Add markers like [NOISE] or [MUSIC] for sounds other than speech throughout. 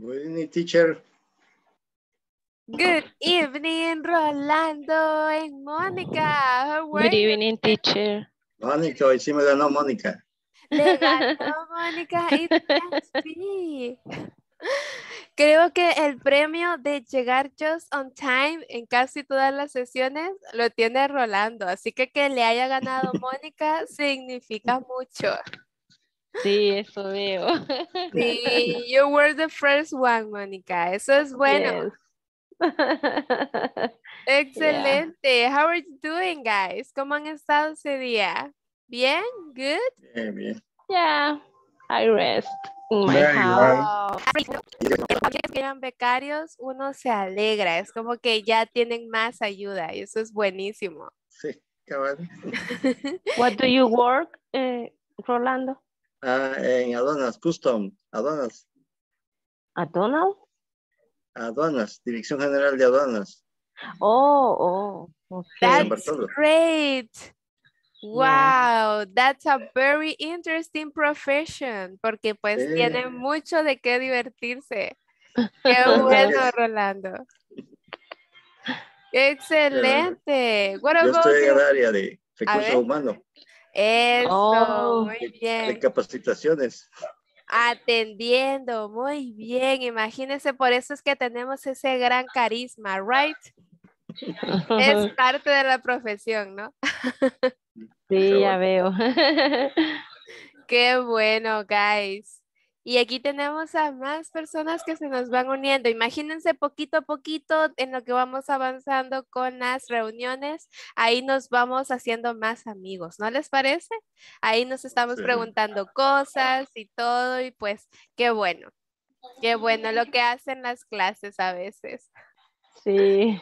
Good evening, teacher. Good evening, Rolando En Mónica. Good evening, teacher. Mónica, hoy sí me ganó Mónica. Le ganó Mónica y Creo que el premio de llegar just on time en casi todas las sesiones lo tiene Rolando, así que que le haya ganado Mónica significa mucho. Sí, eso veo. [LAUGHS] Sí, you were the first one, Mónica. Eso es bueno. [LAUGHS] Excelente. How are you doing, guys? ¿Cómo han estado ese día? ¿Bien? ¿Good? Yeah, I rest in my que becarios, uno se alegra. Es como que ya tienen más ayuda y eso es buenísimo. Sí, cabrón. [LAUGHS] What do you work, eh, Rolando? Ah, en aduanas, custom, aduanas. ¿Aduanas? Aduanas, Dirección General de Aduanas. Oh, oh. great. Wow, that's a very interesting profession, porque pues tiene mucho de qué divertirse. [LAUGHS] Qué bueno, Rolando. Excelente. Yo estoy en el área de recursos humanos. Eso, oh, muy bien. De capacitaciones. Atendiendo, muy bien. Imagínense, por eso es que tenemos ese gran carisma, right? es [LAUGHS] parte de la profesión, ¿no? [LAUGHS] sí, ya veo. [LAUGHS] Qué bueno, guys. Y aquí tenemos a más personas que se nos van uniendo. Imagínense poquito a poquito en lo que vamos avanzando con las reuniones. Ahí nos vamos haciendo más amigos, ¿no les parece? Ahí nos estamos preguntando cosas y todo y pues qué bueno. Qué bueno lo que hacen las clases a veces. Sí.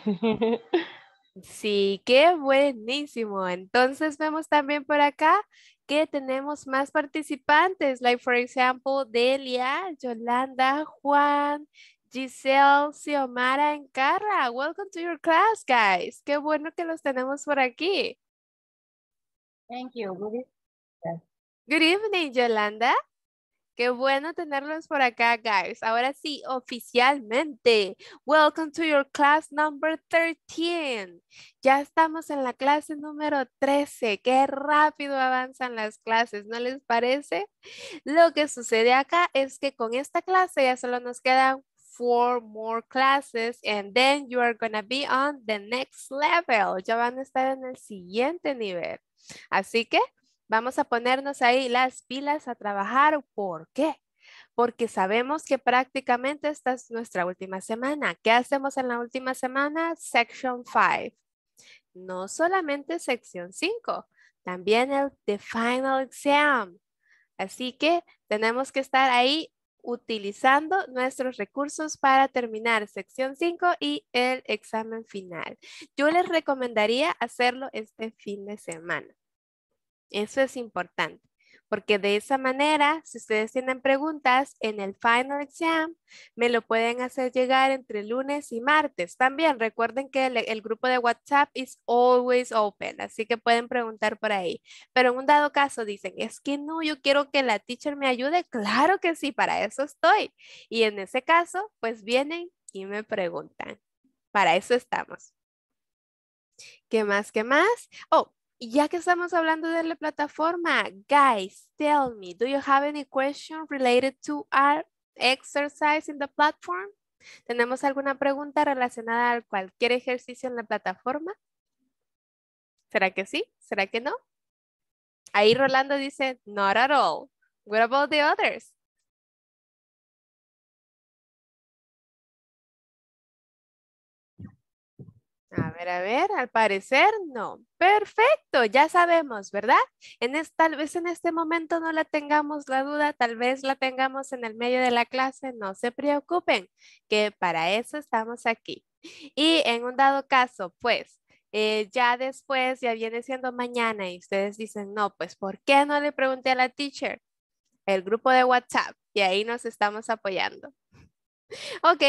Sí, qué buenísimo. Entonces vemos también por acá que tenemos más participantes, like for example, Delia, Yolanda, Juan, Giselle, Xiomara, y Welcome to your class, guys. Qué bueno que los tenemos por aquí. Thank you. Good evening, Yolanda. Qué bueno tenerlos por acá, guys. Ahora sí, oficialmente. Welcome to your class number 13. Ya estamos en la clase número 13. Qué rápido avanzan las clases, ¿no les parece? Lo que sucede acá es que con esta clase ya solo nos quedan four more classes and then you are gonna be on the next level. Ya van a estar en el siguiente nivel. Así que Vamos a ponernos ahí las pilas a trabajar. ¿Por qué? Porque sabemos que prácticamente esta es nuestra última semana. ¿Qué hacemos en la última semana? Section 5. No solamente sección 5, también el The Final Exam. Así que tenemos que estar ahí utilizando nuestros recursos para terminar sección 5 y el examen final. Yo les recomendaría hacerlo este fin de semana. Eso es importante, porque de esa manera, si ustedes tienen preguntas en el final exam, me lo pueden hacer llegar entre lunes y martes. También recuerden que el, grupo de WhatsApp is always open, así que pueden preguntar por ahí. Pero en un dado caso dicen, es que no, yo quiero que la teacher me ayude. Claro que sí, para eso estoy. Y en ese caso, pues vienen y me preguntan. Para eso estamos. ¿Qué más? ¿Qué más? Oh, ya que estamos hablando de la plataforma, guys, tell me, do you have any question related to our exercise in the platform? ¿Tenemos alguna pregunta relacionada a cualquier ejercicio en la plataforma? ¿Será que sí? ¿Será que no? Ahí Rolando dice, not at all. What about the others? A ver, a ver, al parecer no. Perfecto, ya sabemos, ¿verdad? En esta, tal vez en este momento no la tengamos la duda, tal vez la tengamos en el medio de la clase, no se preocupen, que para eso estamos aquí. Y en un dado caso, pues, eh, ya después, ya viene siendo mañana y ustedes dicen, no, pues, ¿por qué no le pregunté a la teacher? El grupo de WhatsApp y ahí nos estamos apoyando. Ok,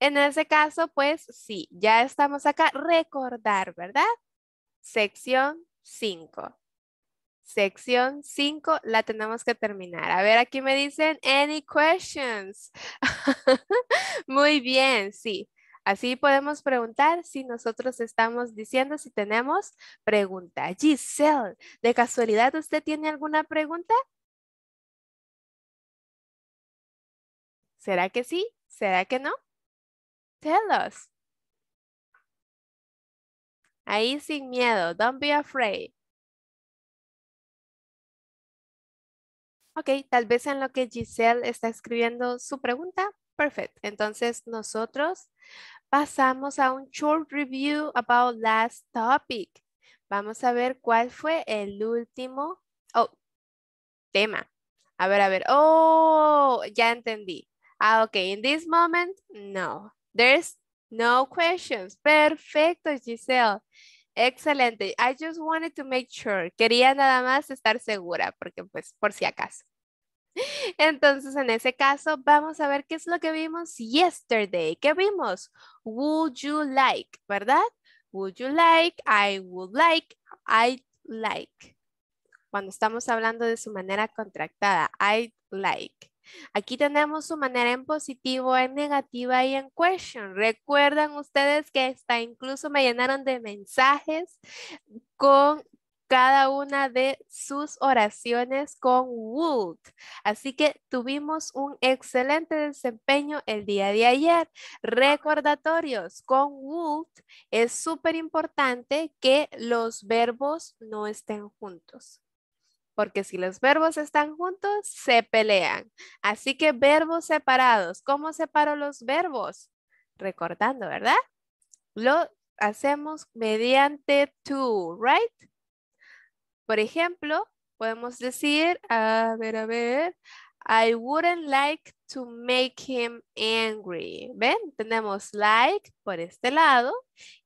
en ese caso, pues sí, ya estamos acá. Recordar, ¿verdad? Sección 5. Sección 5 la tenemos que terminar. A ver, aquí me dicen, any questions? [LAUGHS] Muy bien, sí. Así podemos preguntar si nosotros estamos diciendo si tenemos pregunta. Giselle, ¿de casualidad usted tiene alguna pregunta? ¿Será que sí? ¿Será que no? Tell us. Ahí sin miedo. Don't be afraid. Ok, tal vez en lo que Giselle está escribiendo su pregunta, perfect. Entonces nosotros pasamos a un short review about last topic. Vamos a ver cuál fue el último oh, tema. A ver, a ver. Oh, ya entendí. Ah, ok. In this moment, no. There's no questions. Perfecto, Giselle. Excelente. I just wanted to make sure. Quería nada más estar segura, porque pues por si acaso. [LAUGHS] Entonces, en ese caso, vamos a ver qué es lo que vimos yesterday. ¿Qué vimos? Would you like, ¿verdad? Would you like, I would like, I like. Cuando estamos hablando de su manera contractada, I like. Aquí tenemos su manera en positivo, en negativa y en question. Recuerdan ustedes que hasta incluso me llenaron de mensajes con cada una de sus oraciones con would. Así que tuvimos un excelente desempeño el día de ayer. Recordatorios con would es súper importante que los verbos no estén juntos porque si los verbos están juntos, se pelean. Así que verbos separados. ¿Cómo separo los verbos? Recordando, ¿verdad? Lo hacemos mediante to, right? Por ejemplo, podemos decir, a ver, a ver, I wouldn't like to make him angry. ¿Ven? Tenemos like por este lado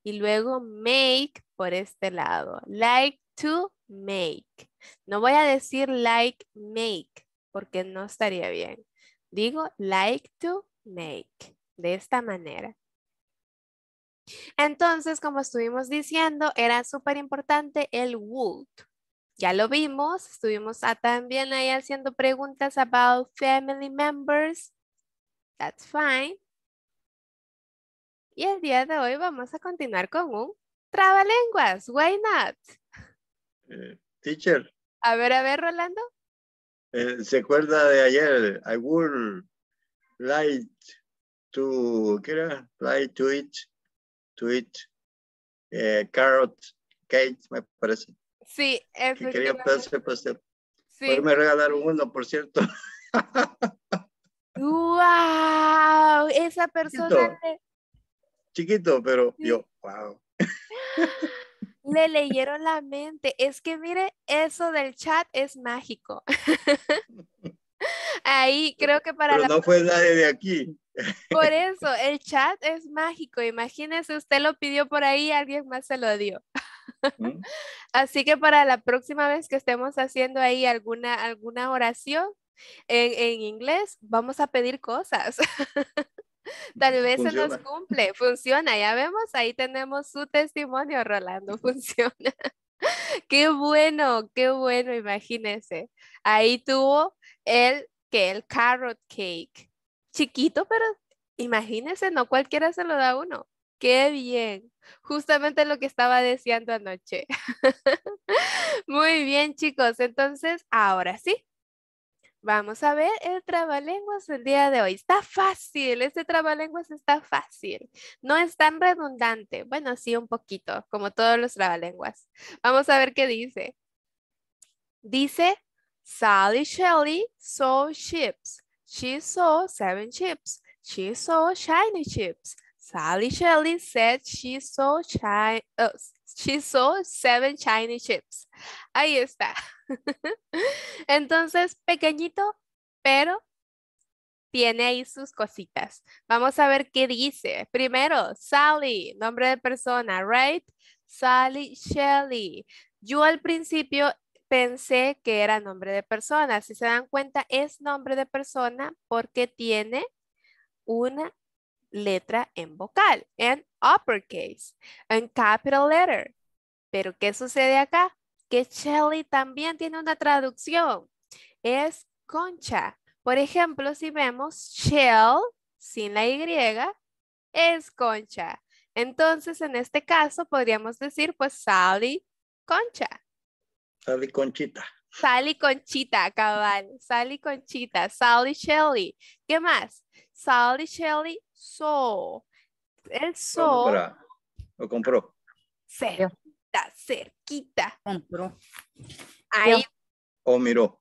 y luego make por este lado. Like to make. No voy a decir like make porque no estaría bien. Digo like to make de esta manera. Entonces, como estuvimos diciendo, era súper importante el would. Ya lo vimos, estuvimos también ahí haciendo preguntas about family members. That's fine. Y el día de hoy vamos a continuar con un trabalenguas. Why not? Mm, teacher, a ver, a ver, Rolando. Eh, ¿Se acuerda de ayer? I would like to, ¿qué era? Like to eat, to eat eh, carrot cake, me parece. Sí, que quería pedazo pastel. Pues, sí. Hoy me regalaron uno, por cierto. ¡Wow! Esa persona... Chiquito, pero yo, wow. [LAUGHS] Le leyeron la mente. Es que mire, eso del chat es mágico. [LAUGHS] Ahí creo que para... no fue nadie de aquí. Por [LAUGHS] eso, el chat es mágico. Imagínese, usted lo pidió por ahí, y alguien más se lo dio. [LAUGHS] Así que para la próxima vez que estemos haciendo ahí alguna, alguna oración en, en inglés, vamos a pedir cosas. Tal [LAUGHS] vez se nos cumple, funciona, ya vemos, ahí tenemos su testimonio, Rolando, [LAUGHS] funciona. qué bueno, qué bueno, imagínense. Ahí tuvo el que el carrot cake. Chiquito, pero imagínense, no cualquiera se lo da uno. Qué bien. Justamente lo que estaba deseando anoche. [LAUGHS] Muy bien, chicos. Entonces, ahora sí, Vamos a ver el trabalenguas del día de hoy. Está fácil, este trabalenguas está fácil. No es tan redundante. Bueno, sí, un poquito, como todos los trabalenguas. Vamos a ver qué dice. Dice, Sally Shelley saw chips. She saw seven chips. She saw shiny chips. Sally Shelley said she saw shiny uh, she sold seven shiny chips. Ahí está. [LAUGHS] Entonces, pequeñito, pero tiene ahí sus cositas. Vamos a ver qué dice. Primero, Sally, nombre de persona, right? Sally Shelley. Yo al principio pensé que era nombre de persona. Si se dan cuenta, es nombre de persona porque tiene una letra en vocal, en uppercase, en capital letter. Pero ¿qué sucede acá? Que Shelly también tiene una traducción. Es concha. Por ejemplo, si vemos shell sin la Y, es concha. Entonces, en este caso, podríamos decir, pues, Sally Concha. Sally Conchita. Sally Conchita, cabal. Sally Conchita. Sally Shelly. ¿Qué más? Sally Shelly so. El so. Lo compró. Cerquita, cerquita. Compró. Ahí. O miró.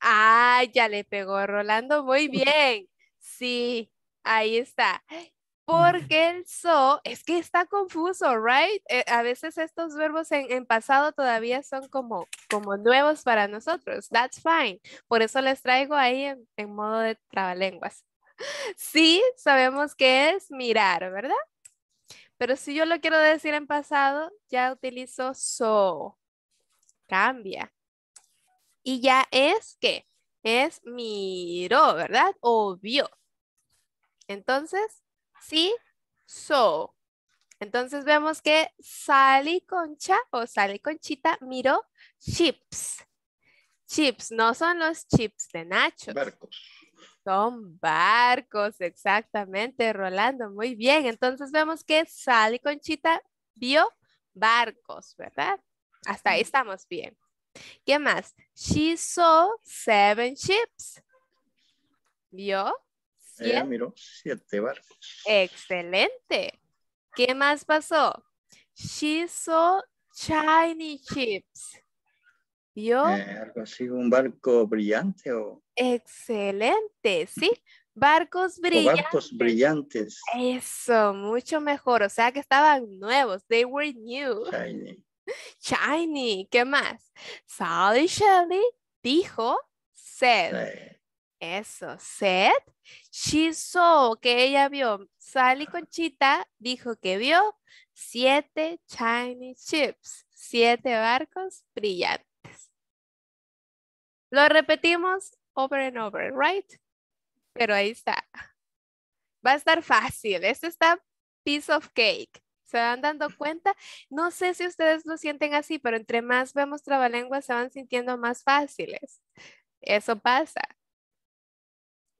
Ah, ya le pegó Rolando. Muy bien. Sí, ahí está. Porque el so es que está confuso, right? Eh, a veces estos verbos en, pasado todavía son como, como nuevos para nosotros. That's fine. Por eso les traigo ahí en, en modo de trabalenguas sí sabemos que es mirar, ¿verdad? Pero si yo lo quiero decir en pasado, ya utilizo so. Cambia. Y ya es que es miró, ¿verdad? O vio. Entonces, sí, so. Entonces vemos que Sally Concha o Sally Conchita miró chips. Chips, no son los chips de nacho. Son barcos, exactamente, Rolando. Muy bien, entonces vemos que Sally Conchita vio barcos, ¿verdad? Hasta ahí estamos bien. ¿Qué más? She saw seven ships. ¿Vio? Siete. siete barcos. Excelente. ¿Qué más pasó? She saw shiny ships vio eh, algo así, un barco brillante o. Excelente, sí. Barcos brillantes. barcos brillantes. Eso, mucho mejor. O sea que estaban nuevos. They were new. Shiny. Shiny. ¿Qué más? Sally Shelley dijo said. Eso, said. She saw, que ella vio. Sally Conchita dijo que vio siete shiny ships. Siete barcos brillantes. Lo repetimos over and over, right? Pero ahí está. Va a estar fácil. Este está piece of cake. ¿Se van dando cuenta? No sé si ustedes lo sienten así, pero entre más vemos trabalenguas se van sintiendo más fáciles. Eso pasa.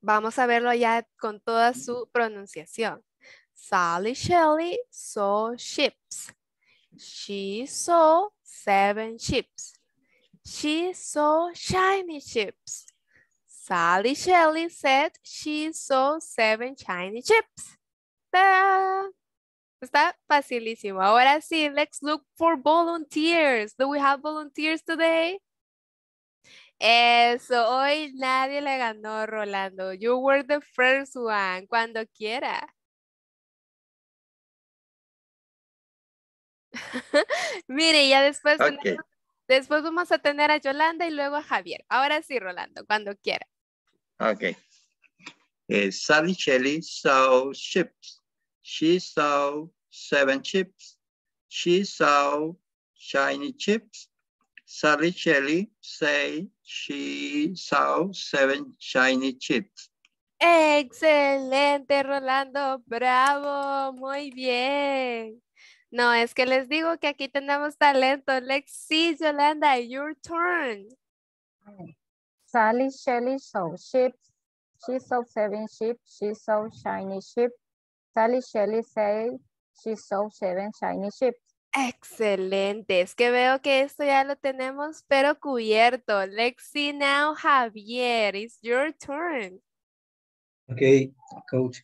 Vamos a verlo ya con toda su pronunciación. Sally Shelley saw ships. She saw seven ships. She saw shiny chips. Sally Shelley said she saw seven shiny chips. Está facilísimo. Ahora sí, let's look for volunteers. Do we have volunteers today? Eso, hoy nadie le ganó, Rolando. You were the first one, cuando quiera. [LAUGHS] Mire, ya después Después vamos a tener a Yolanda y luego a Javier. Ahora sí, Rolando, cuando quiera. Ok. Eh, Sally Shelley saw chips. She saw seven chips. She saw shiny chips. Sally Shelley say she saw seven shiny chips. Excelente, Rolando. Bravo. Muy bien. No, es que les digo que aquí tenemos talento. Lexi, Yolanda, your turn. Sally Shelley saw ships. She saw seven sheep. She saw shiny sheep. Sally Shelley said she saw seven shiny ships. Excelente, es que veo que esto ya lo tenemos, pero cubierto. Lexi, now, Javier, it's your turn. Okay, coach.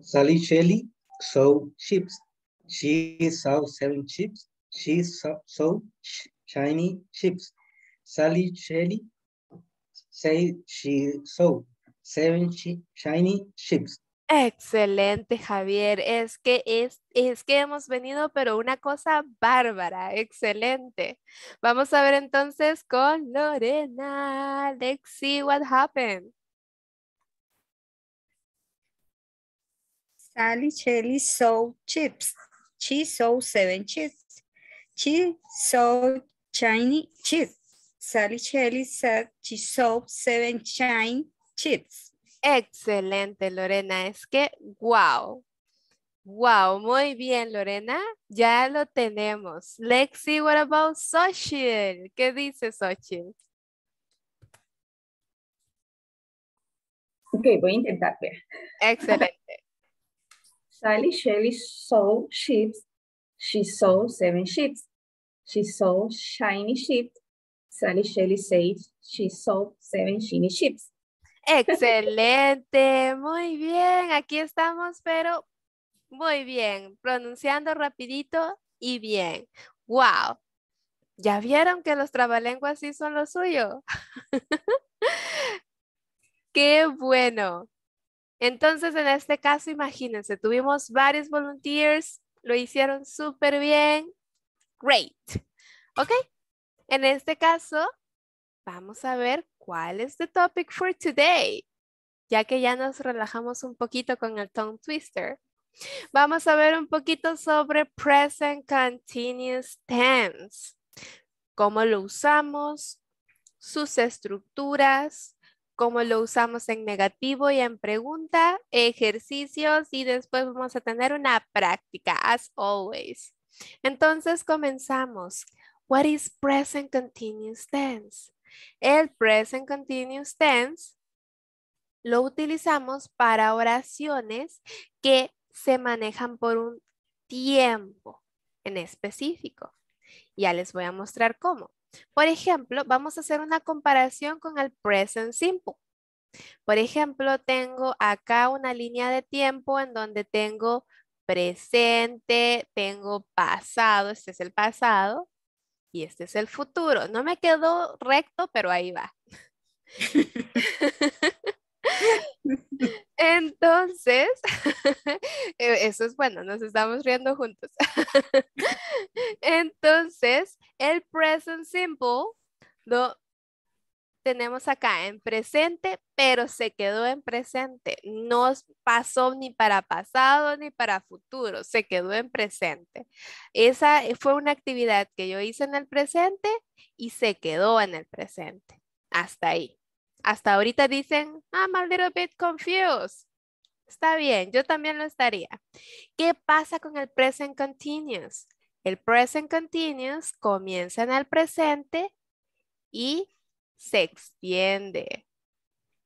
Sally Shelley saw ships. She saw seven chips. She saw, shiny chips. Sally Shelley said she saw seven shiny chips. Excelente, Javier. Es que, es, es que hemos venido, pero una cosa bárbara. Excelente. Vamos a ver entonces con Lorena. Let's see what happened. Sally Shelley saw chips. She saw seven cheese. She saw shiny chips, Sally Shelley said she saw seven shiny chips Excelente, Lorena. Es que, wow. Wow, muy bien, Lorena. Ya lo tenemos. Let's see what about social. ¿Qué dice Xochitl? Ok, voy a intentar ver. Excelente. Sally Shelley saw ships. She saw seven ships. She saw shiny ships. Sally Shelley says she saw seven shiny ships. Excelente, muy bien. Aquí estamos, pero muy bien, pronunciando rapidito y bien. Wow. Ya vieron que los trabalenguas sí son lo suyo. [LAUGHS] Qué bueno. Entonces, en este caso, imagínense, tuvimos varios volunteers, lo hicieron súper bien. Great. ¿Ok? En este caso, vamos a ver cuál es el topic for today, ya que ya nos relajamos un poquito con el tongue twister. Vamos a ver un poquito sobre present continuous tense, cómo lo usamos, sus estructuras, Cómo lo usamos en negativo y en pregunta, ejercicios y después vamos a tener una práctica, as always. Entonces comenzamos. What is present continuous tense? El present continuous tense lo utilizamos para oraciones que se manejan por un tiempo en específico. Ya les voy a mostrar cómo. Por ejemplo, vamos a hacer una comparación con el present simple. Por ejemplo, tengo acá una línea de tiempo en donde tengo presente, tengo pasado, este es el pasado y este es el futuro. No me quedó recto, pero ahí va. [LAUGHS] [LAUGHS] Entonces, [LAUGHS] e, eso es bueno, nos estamos riendo juntos. [LAUGHS] Entonces, el present simple lo tenemos acá en presente, pero se quedó en presente. No pasó ni para pasado ni para futuro, se quedó en presente. Esa eh, fue una actividad que yo hice en el presente y se quedó en el presente. Hasta ahí. Hasta ahorita dicen, I'm ah, a little bit confused. Está bien, yo también lo estaría. ¿Qué pasa con el present continuous? El present continuous comienza en el presente y se extiende.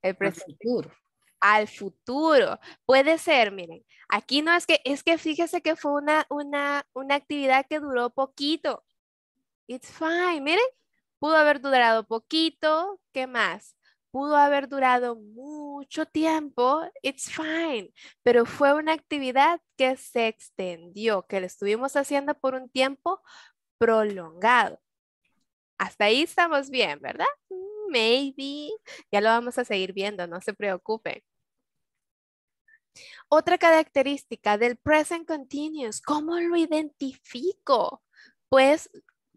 El presente. Al futuro. Al futuro. Puede ser, miren, aquí no es que, es que fíjese que fue una, una, una actividad que duró poquito. It's fine, miren, pudo haber durado poquito, ¿qué más? pudo haber durado mucho tiempo, it's fine, pero fue una actividad que se extendió, que lo estuvimos haciendo por un tiempo prolongado. Hasta ahí estamos bien, ¿verdad? Mm, maybe. Ya lo vamos a seguir viendo, no se preocupen. Otra característica del present continuous, ¿cómo lo identifico? Pues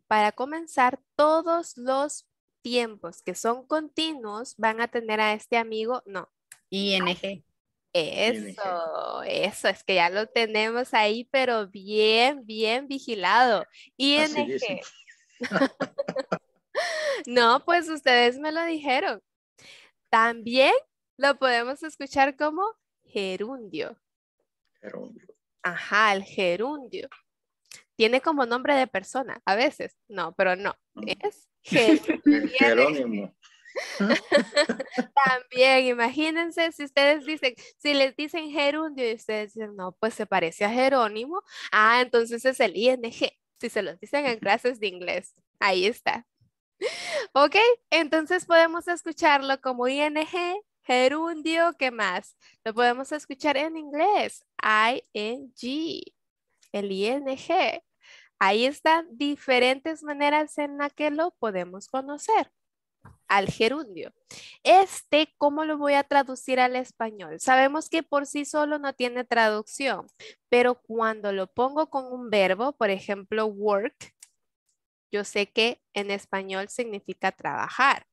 para comenzar, todos los tiempos que son continuos van a tener a este amigo, no. ING. Eso, eso, es que ya lo tenemos ahí, pero bien, bien vigilado. ING. [LAUGHS] no, pues ustedes me lo dijeron. También lo podemos escuchar como gerundio. Gerundio. Ajá, el gerundio tiene como nombre de persona, a veces, no, pero no, mm. es [LAUGHS] Jerónimo. [LAUGHS] También, imagínense si ustedes dicen, si les dicen gerundio y ustedes dicen, no, pues se parece a Jerónimo, ah, entonces es el ING, si se los dicen en clases de inglés, ahí está. Ok, entonces podemos escucharlo como ING, gerundio, ¿qué más? Lo podemos escuchar en inglés, ING, el ING. Ahí están diferentes maneras en las que lo podemos conocer al gerundio. Este, ¿cómo lo voy a traducir al español? Sabemos que por sí solo no tiene traducción, pero cuando lo pongo con un verbo, por ejemplo, work, yo sé que en español significa trabajar.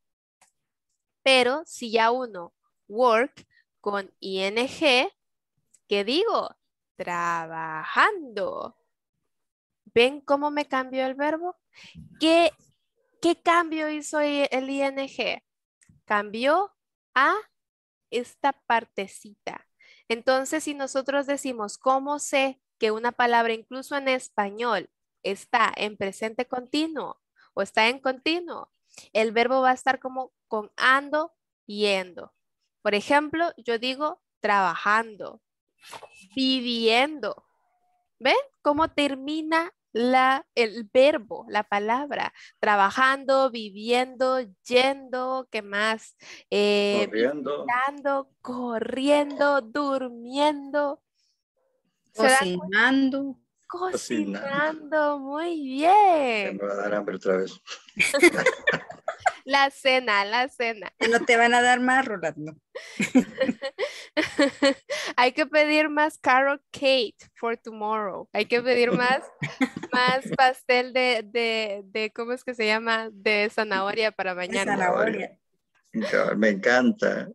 Pero si ya uno work con ing, ¿qué digo? Trabajando. ¿Ven cómo me cambió el verbo? ¿Qué, qué cambio hizo el ING? Cambió a esta partecita. Entonces, si nosotros decimos, ¿cómo sé que una palabra, incluso en español, está en presente continuo o está en continuo? El verbo va a estar como con ando, yendo. Por ejemplo, yo digo trabajando, viviendo, ¿Ven cómo termina la, el verbo, la palabra? Trabajando, viviendo, yendo, ¿qué más? Eh, corriendo. corriendo, durmiendo. Cocinando. Cocinando. muy bien. Me va a dar hambre otra vez. [LAUGHS] la cena, la cena. No te van a dar más, Rolando. [LAUGHS] Hay que pedir más caro cake for tomorrow. Hay que pedir más, más pastel de, de, de, ¿cómo es que se llama? De zanahoria para mañana. Zanahoria. Me encanta.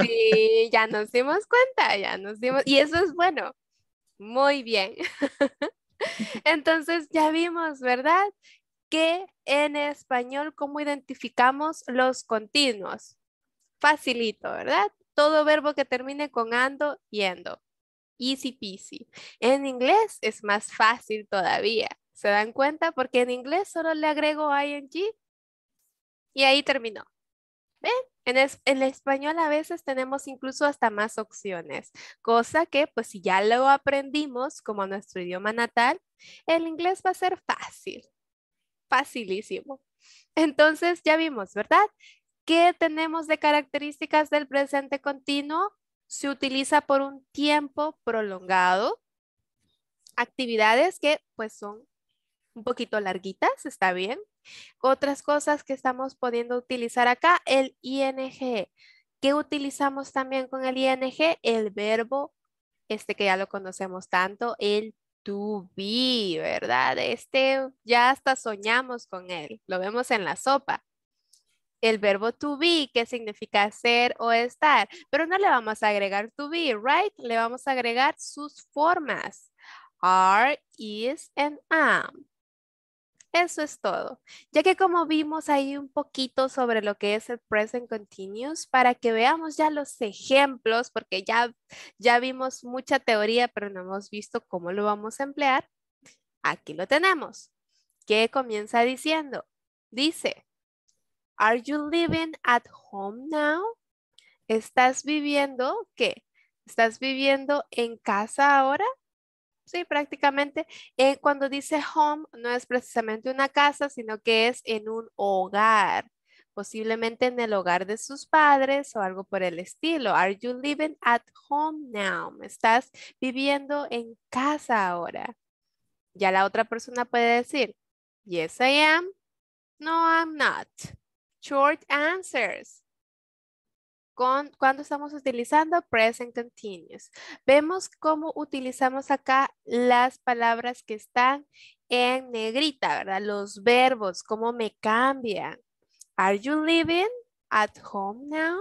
Sí, ya nos dimos cuenta, ya nos dimos. Y eso es bueno, muy bien. [LAUGHS] Entonces ya vimos, ¿verdad? Que en español, ¿cómo identificamos los continuos? Facilito, ¿verdad? Todo verbo que termine con ando, yendo. Easy peasy. En inglés es más fácil todavía. ¿Se dan cuenta? Porque en inglés solo le agrego ing y ahí terminó. ¿Ven? En, el español a veces tenemos incluso hasta más opciones, cosa que pues si ya lo aprendimos como nuestro idioma natal, el inglés va a ser fácil, facilísimo. Entonces ya vimos, ¿verdad? ¿Qué tenemos de características del presente continuo? Se utiliza por un tiempo prolongado. Actividades que pues son un poquito larguitas, está bien, otras cosas que estamos pudiendo utilizar acá, el ING. E. ¿Qué utilizamos también con el ING? E? El verbo, este que ya lo conocemos tanto, el to be, ¿verdad? Este ya hasta soñamos con él, lo vemos en la sopa. El verbo to be, que significa ser o estar, pero no le vamos a agregar to be, right? Le vamos a agregar sus formas. Are, is, and am. Eso es todo. Ya que como vimos ahí un poquito sobre lo que es el present continuous, para que veamos ya los ejemplos, porque ya, ya vimos mucha teoría, pero no hemos visto cómo lo vamos a emplear. Aquí lo tenemos. ¿Qué comienza diciendo? Dice, Are you living at home now? ¿Estás viviendo qué? ¿Estás viviendo en casa ahora? Sí, prácticamente. Eh, cuando dice home, no es precisamente una casa, sino que es en un hogar. Posiblemente en el hogar de sus padres o algo por el estilo. Are you living at home now? ¿Estás viviendo en casa ahora? Ya la otra persona puede decir, yes I am. No, I'm not. Short answers cuando estamos utilizando present continuous. Vemos cómo utilizamos acá las palabras que están en negrita, ¿verdad? Los verbos, cómo me cambian. Are you living at home now?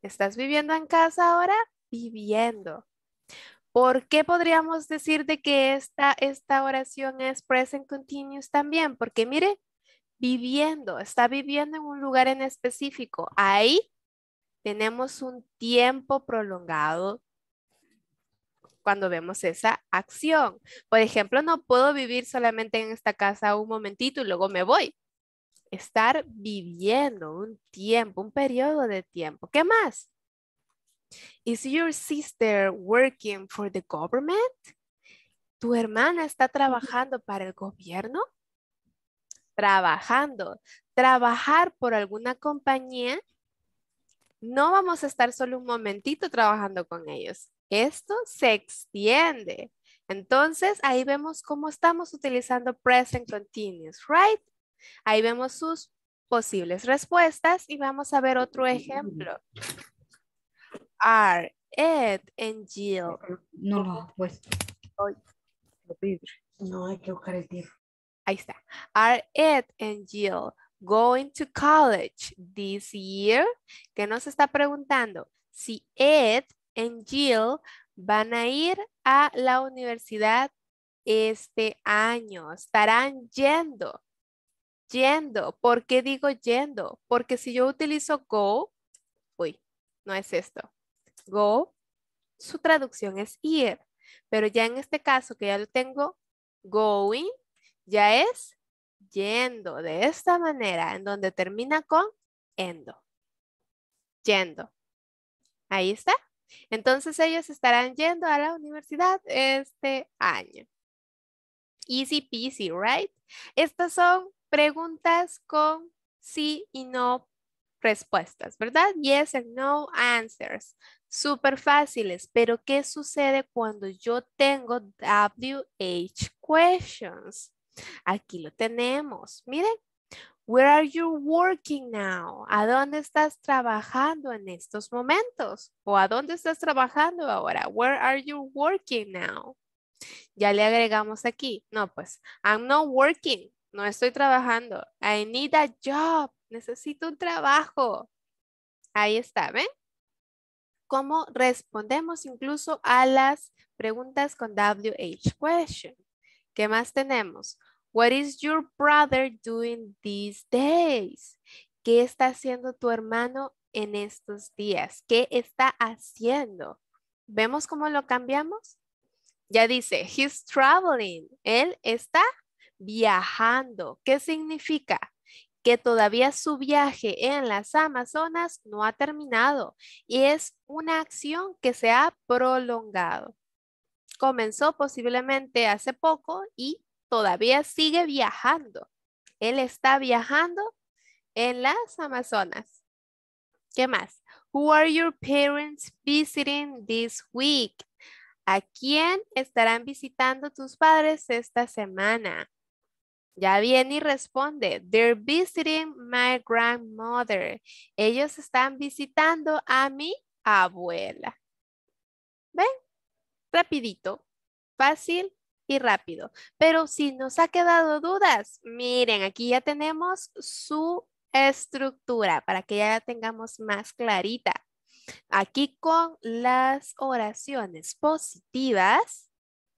¿Estás viviendo en casa ahora? Viviendo. ¿Por qué podríamos decir de que esta, esta oración es present continuous también? Porque mire, viviendo, está viviendo en un lugar en específico. Ahí tenemos un tiempo prolongado cuando vemos esa acción. Por ejemplo, no puedo vivir solamente en esta casa un momentito y luego me voy. Estar viviendo un tiempo, un periodo de tiempo. ¿Qué más? Is your sister working for the government? ¿Tu hermana está trabajando para el gobierno? Trabajando. Trabajar por alguna compañía no vamos a estar solo un momentito trabajando con ellos. Esto se extiende. Entonces, ahí vemos cómo estamos utilizando present continuous, right? Ahí vemos sus posibles respuestas y vamos a ver otro ejemplo. Are, Ed, and Jill. No no, No, hay que buscar el tiempo. Ahí está. Are, Ed, and Jill going to college this year? Que nos está preguntando si Ed and Jill van a ir a la universidad este año. Estarán yendo. Yendo. ¿Por qué digo yendo? Porque si yo utilizo go, uy, no es esto. Go, su traducción es ir. Pero ya en este caso que ya lo tengo, going, ya es yendo de esta manera, en donde termina con endo. Yendo. Ahí está. Entonces ellos estarán yendo a la universidad este año. Easy peasy, right? Estas son preguntas con sí y no respuestas, ¿verdad? Yes and no answers. Súper fáciles, pero ¿qué sucede cuando yo tengo WH questions? Aquí lo tenemos. Miren. Where are you working now? ¿A dónde estás trabajando en estos momentos? ¿O a dónde estás trabajando ahora? Where are you working now? Ya le agregamos aquí. No, pues, I'm not working. No estoy trabajando. I need a job. Necesito un trabajo. Ahí está, ¿ven? Cómo respondemos incluso a las preguntas con WH question. ¿Qué más tenemos? What is your brother doing these days? ¿Qué está haciendo tu hermano en estos días? ¿Qué está haciendo? ¿Vemos cómo lo cambiamos? Ya dice, he's traveling. Él está viajando. ¿Qué significa? Que todavía su viaje en las Amazonas no ha terminado y es una acción que se ha prolongado comenzó posiblemente hace poco y todavía sigue viajando. Él está viajando en las Amazonas. ¿Qué más? Who are your parents visiting this week? ¿A quién estarán visitando tus padres esta semana? Ya viene y responde. They're visiting my grandmother. Ellos están visitando a mi abuela. ¿Ven? rapidito, fácil y rápido. Pero si nos ha quedado dudas, miren, aquí ya tenemos su estructura para que ya tengamos más clarita. Aquí con las oraciones positivas,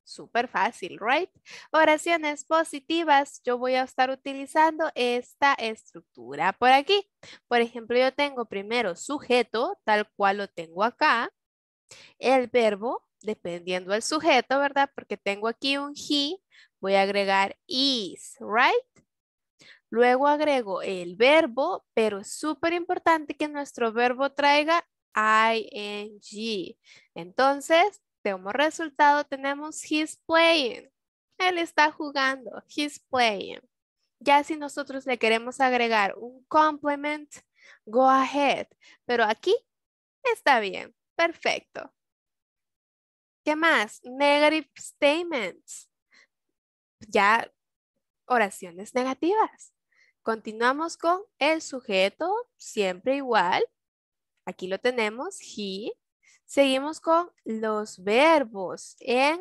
súper fácil, right? Oraciones positivas, yo voy a estar utilizando esta estructura por aquí. Por ejemplo, yo tengo primero sujeto, tal cual lo tengo acá, el verbo, dependiendo del sujeto, ¿verdad? Porque tengo aquí un he, voy a agregar is, right? Luego agrego el verbo, pero es súper importante que nuestro verbo traiga ing. Entonces, como resultado tenemos he's playing. Él está jugando, he's playing. Ya si nosotros le queremos agregar un complement, go ahead. Pero aquí está bien, perfecto. ¿Qué más? Negative statements. Ya oraciones negativas. Continuamos con el sujeto, siempre igual. Aquí lo tenemos, he. Seguimos con los verbos en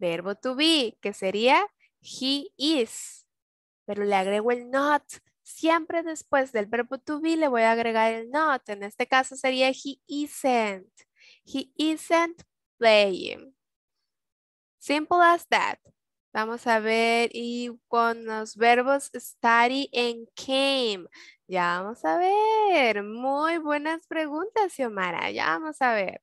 verbo to be, que sería he is. Pero le agrego el not. Siempre después del verbo to be le voy a agregar el not. En este caso sería he isn't. He isn't Simple as that. Vamos a ver y con los verbos study and came. Ya vamos a ver. Muy buenas preguntas, Xiomara. Ya vamos a ver.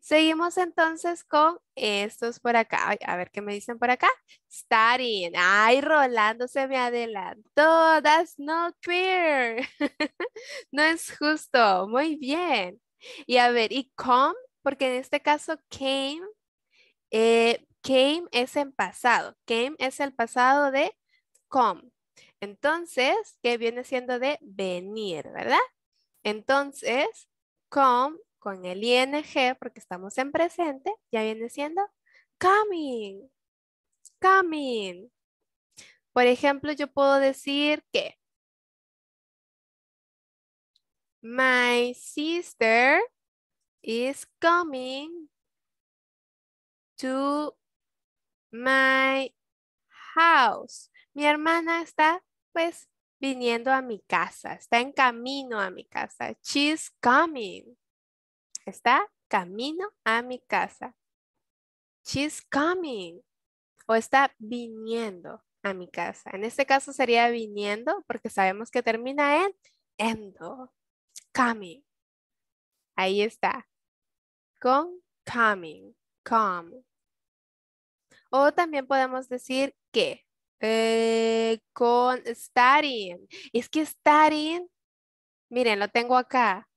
Seguimos entonces con estos por acá. a ver qué me dicen por acá. Studying. Ay, Rolando se me adelantó. That's not fair. [LAUGHS] no es justo. Muy bien. Y a ver, ¿y come? porque en este caso came, eh, came es en pasado, came es el pasado de come. Entonces, que viene siendo de venir, ¿verdad? Entonces, come con el ing, porque estamos en presente, ya viene siendo coming, coming. Por ejemplo, yo puedo decir que My sister is coming to my house. Mi hermana está, pues, viniendo a mi casa. Está en camino a mi casa. She's coming. Está camino a mi casa. She's coming. O está viniendo a mi casa. En este caso sería viniendo porque sabemos que termina en endo. Coming. Ahí está con coming, come. O también podemos decir que eh, con studying. Es que studying, miren, lo tengo acá.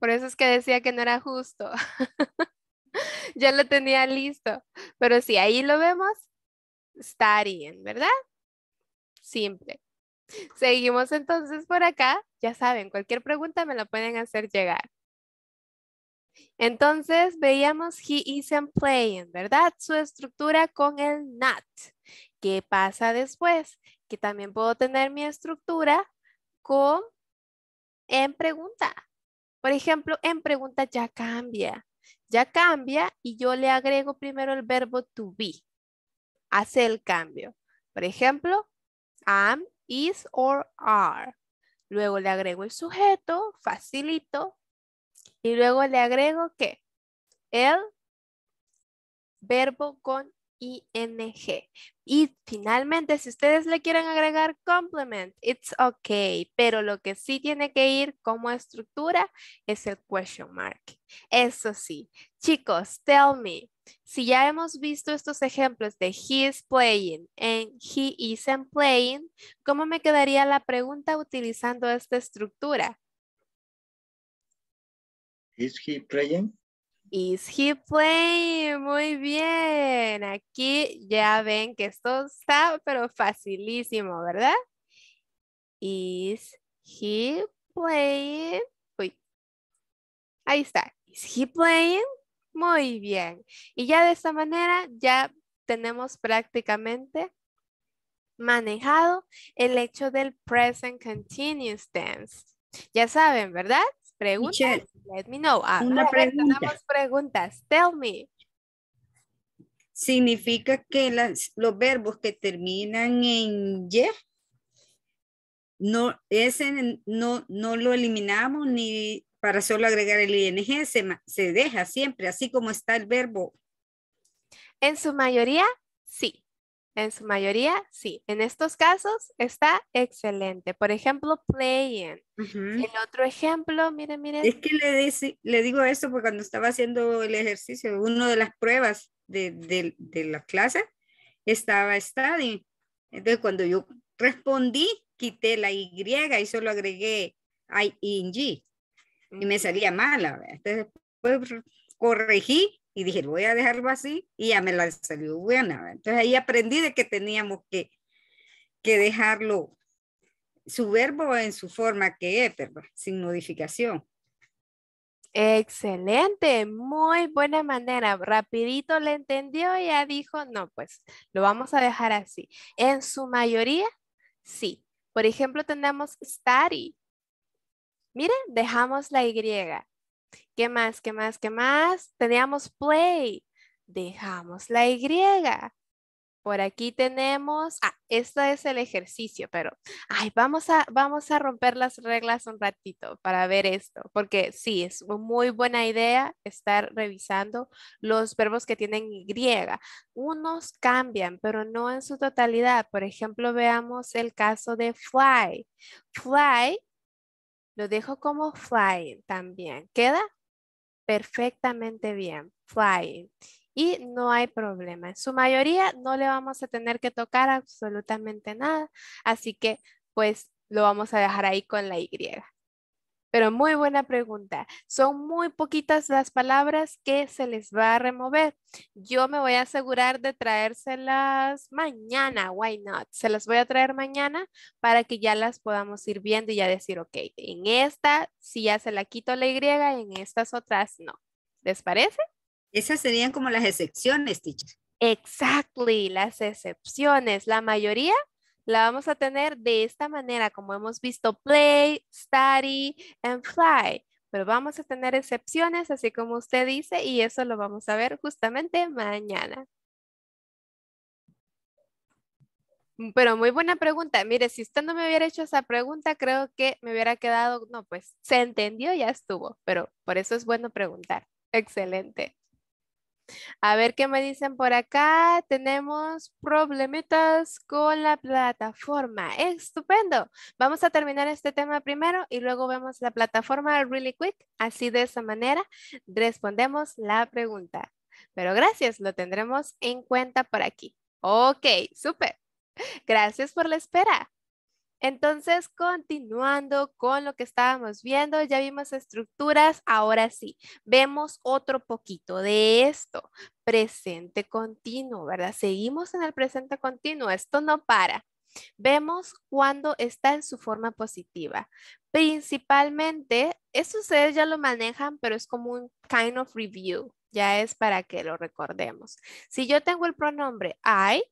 Por eso es que decía que no era justo. [LAUGHS] ya lo tenía listo. Pero sí, ahí lo vemos. Studying, ¿verdad? Simple. Seguimos entonces por acá. Ya saben, cualquier pregunta me la pueden hacer llegar. Entonces veíamos he isn't playing, ¿verdad? Su estructura con el not. ¿Qué pasa después? Que también puedo tener mi estructura con en pregunta. Por ejemplo, en pregunta ya cambia. Ya cambia y yo le agrego primero el verbo to be. Hace el cambio. Por ejemplo, am, is or are. Luego le agrego el sujeto, facilito, y luego le agrego que el verbo con ing. Y finalmente, si ustedes le quieren agregar complement, it's okay. Pero lo que sí tiene que ir como estructura es el question mark. Eso sí, chicos, tell me, si ya hemos visto estos ejemplos de he is playing and he isn't playing, ¿cómo me quedaría la pregunta utilizando esta estructura? Is he playing? Is he playing? Muy bien. Aquí ya ven que esto está, pero facilísimo, ¿verdad? Is he playing? Uy. Ahí está. Is he playing? Muy bien. Y ya de esta manera ya tenemos prácticamente manejado el hecho del present continuous tense. Ya saben, ¿verdad? Preguntas. Let me know. Ah, una preguntas. Tell me. Significa que los verbos que terminan en Y no, no, no lo eliminamos ni para solo agregar el ing se, se deja siempre así como está el verbo. En su mayoría, sí. En su mayoría, sí. En estos casos está excelente. Por ejemplo, playing. El otro ejemplo, miren, miren. Es que le, le digo esto porque cuando estaba haciendo el ejercicio, una de las pruebas de, de la clase estaba study. Entonces, cuando yo respondí, quité la Y y solo agregué ING. Y me salía mala. Entonces, corregí y dije, voy a dejarlo así y ya me la salió buena. Entonces ahí aprendí de que teníamos que, que dejarlo su verbo en su forma que es, Sin modificación. Excelente, muy buena manera. Rapidito le entendió y ya dijo, no, pues lo vamos a dejar así. En su mayoría, sí. Por ejemplo, tenemos study. Miren, dejamos la Y. ¿Qué más? ¿Qué más? ¿Qué más? Teníamos play. Dejamos la Y. Por aquí tenemos, ah, este es el ejercicio, pero, ay, vamos a, vamos a romper las reglas un ratito para ver esto, porque sí, es muy buena idea estar revisando los verbos que tienen Y. Unos cambian, pero no en su totalidad. Por ejemplo, veamos el caso de fly. Fly lo dejo como flying también. ¿Queda? Perfectamente bien. Flying. Y no hay problema. En su mayoría no le vamos a tener que tocar absolutamente nada. Así que pues lo vamos a dejar ahí con la Y. Pero muy buena pregunta. Son muy poquitas las palabras que se les va a remover. Yo me voy a asegurar de traérselas mañana. Why not? Se las voy a traer mañana para que ya las podamos ir viendo y ya decir, ok, en esta sí ya se la quito la Y, en estas otras no. ¿Les parece? Esas serían como las excepciones, teacher. Exactly, las excepciones. La mayoría la vamos a tener de esta manera, como hemos visto, play, study, and fly. Pero vamos a tener excepciones, así como usted dice, y eso lo vamos a ver justamente mañana. Pero muy buena pregunta. Mire, si usted no me hubiera hecho esa pregunta, creo que me hubiera quedado, no, pues se entendió, ya estuvo, pero por eso es bueno preguntar. Excelente. A ver qué me dicen por acá. Tenemos problemitas con la plataforma. Estupendo. Vamos a terminar este tema primero y luego vemos la plataforma really quick. Así de esa manera respondemos la pregunta. Pero gracias, lo tendremos en cuenta por aquí. Ok, súper. Gracias por la espera. Entonces, continuando con lo que estábamos viendo, ya vimos estructuras, ahora sí, vemos otro poquito de esto, presente continuo, ¿verdad? Seguimos en el presente continuo, esto no para. Vemos cuando está en su forma positiva. Principalmente, eso ustedes ya lo manejan, pero es como un kind of review, ya es para que lo recordemos. Si yo tengo el pronombre I,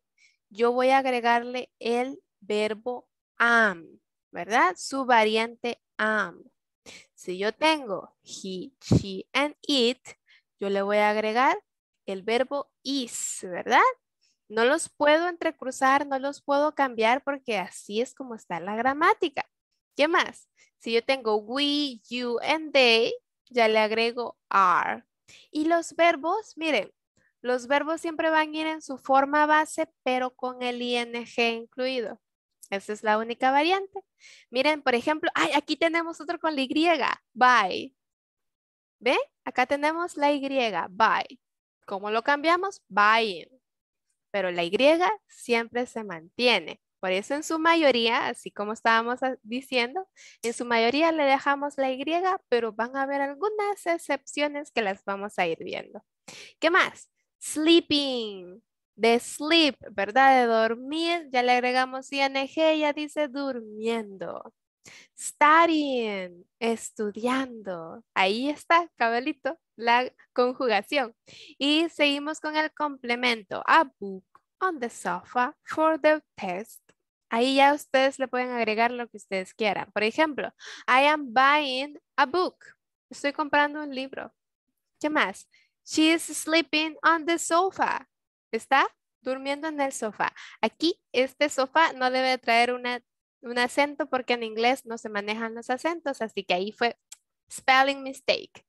yo voy a agregarle el verbo am, ¿verdad? Su variante am. Si yo tengo he, she, and it, yo le voy a agregar el verbo is, ¿verdad? No los puedo entrecruzar, no los puedo cambiar porque así es como está la gramática. ¿Qué más? Si yo tengo we, you, and they, ya le agrego are. Y los verbos, miren, los verbos siempre van a ir en su forma base, pero con el ing incluido. Esa es la única variante. Miren, por ejemplo, aquí tenemos otro con la Y, bye. ¿Ve? Acá tenemos la Y, bye. ¿Cómo lo cambiamos? Buying. Pero la Y siempre se mantiene. Por eso en su mayoría, así como estábamos diciendo, en su mayoría le dejamos la Y, pero van a haber algunas excepciones que las vamos a ir viendo. ¿Qué más? Sleeping de sleep, ¿verdad? De dormir, ya le agregamos ing, ya dice durmiendo. Studying, estudiando. Ahí está, cabelito, la conjugación. Y seguimos con el complemento. A book on the sofa for the test. Ahí ya ustedes le pueden agregar lo que ustedes quieran. Por ejemplo, I am buying a book. Estoy comprando un libro. ¿Qué más? She is sleeping on the sofa está durmiendo en el sofá. Aquí, este sofá no debe traer un acento porque en inglés no se manejan los acentos, así que ahí fue spelling mistake.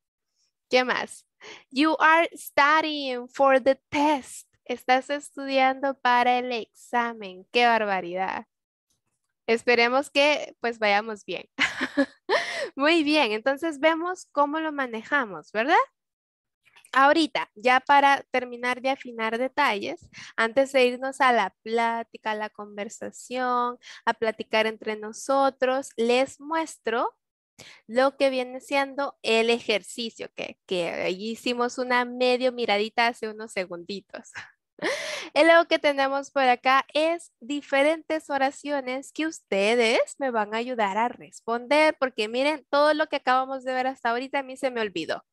¿Qué más? You are studying for the test. Estás estudiando para el examen. ¡Qué barbaridad! Esperemos que pues vayamos bien. [LAUGHS] Muy bien, entonces vemos cómo lo manejamos, ¿verdad? Ahorita, ya para terminar de afinar detalles, antes de irnos a la plática, a la conversación, a platicar entre nosotros, les muestro lo que viene siendo el ejercicio, que, hicimos una medio miradita hace unos segunditos. [LAUGHS] Lo que tenemos por acá es diferentes oraciones que ustedes me van a ayudar a responder, porque miren, todo lo que acabamos de ver hasta ahorita a mí se me olvidó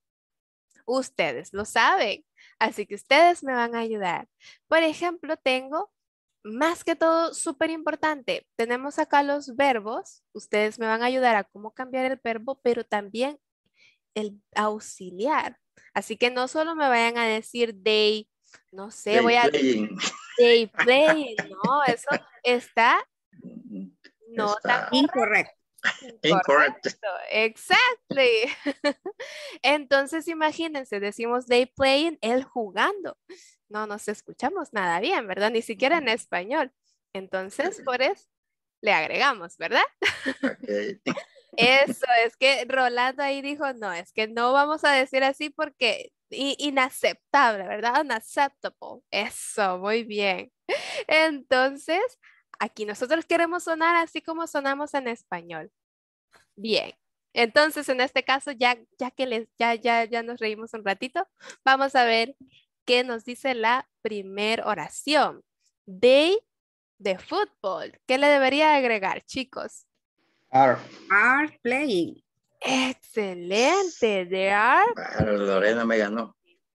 ustedes lo saben, así que ustedes me van a ayudar. Por ejemplo, tengo más que todo, súper importante, tenemos acá los verbos, ustedes me van a ayudar a cómo cambiar el verbo, pero también el auxiliar. Así que no solo me vayan a decir they, no sé, voy a decir they no, eso está [LAUGHS] no incorrecto. [LAUGHS] Incorrecto, Exactly. [LAUGHS] Entonces, imagínense, decimos they playing, él jugando. No nos escuchamos nada bien, ¿verdad? Ni siquiera en español. Entonces, por [LAUGHS] eso le agregamos, ¿verdad? Eso, es que Rolando ahí dijo, no, es que no vamos a decir así porque inaceptable, ¿verdad? Unacceptable. Eso, muy bien. Entonces, aquí nosotros queremos sonar así como sonamos en español. Bien, entonces en este caso, ya, ya que les, ya, ya, ya nos reímos un ratito, vamos a ver qué nos dice la primera oración. They de fútbol. ¿Qué le debería agregar, chicos? Are. playing. Excelente, they are. Ah, Lorena me ganó.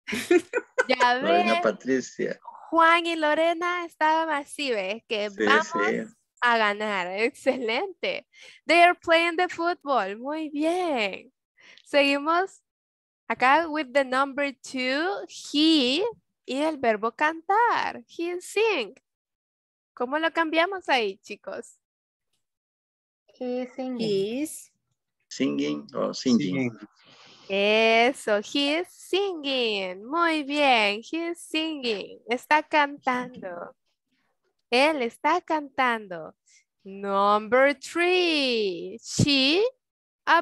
[LAUGHS] Lorena Patricia. Juan y Lorena estaban así, Que vamos a ganar. Excelente. They are playing the football. Muy bien. Seguimos acá with the number two, he y el verbo cantar. He sing. ¿Cómo lo cambiamos ahí, chicos? He singing. singing o singing. Eso, he singing. Muy bien, he singing. Está cantando. Él está cantando. Number three, she a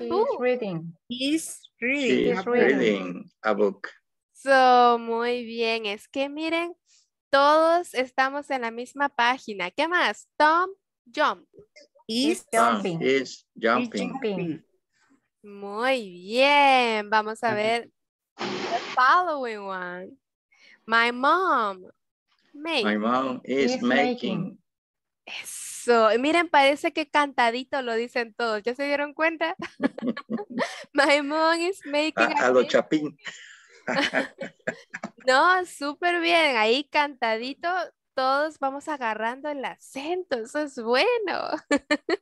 Is reading. a book. So, muy bien. Es que miren, todos estamos en la misma página. ¿Qué más? Tom, jump. He's jumping. Is jumping. Is jumping. Muy bien. Vamos a ver the following one. My mom. is, making. Eso. Miren, parece que cantadito lo dicen todos. ¿Ya se dieron cuenta? [LAUGHS] My mom is making. A, chapín. [LAUGHS] no, súper bien. Ahí cantadito todos vamos agarrando el acento. Eso es bueno. [LAUGHS]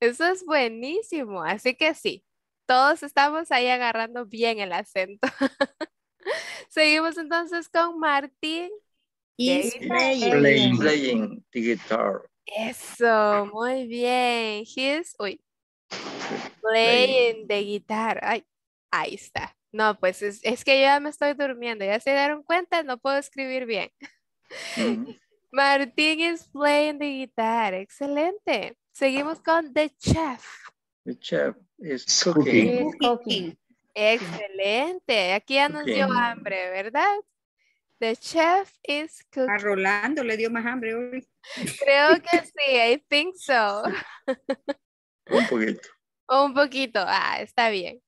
Eso es buenísimo. Así que sí, todos estamos ahí agarrando bien el acento. [LAUGHS] Seguimos entonces con Martín. He's playing. playing. the guitar. Eso, muy bien. He's, uy, playing, the guitar. ahí está. No, pues es, que yo ya me estoy durmiendo. Ya se dieron cuenta, no puedo escribir bien. [LAUGHS] Martín is playing the guitar. Excelente. Seguimos con the chef. The chef is cooking. Excelente. Aquí ya nos dio hambre, ¿verdad? The chef is ah, cooking. A Rolando le dio más hambre hoy. Creo que sí, I think so. [LAUGHS] Un poquito. Un poquito, ah, está bien.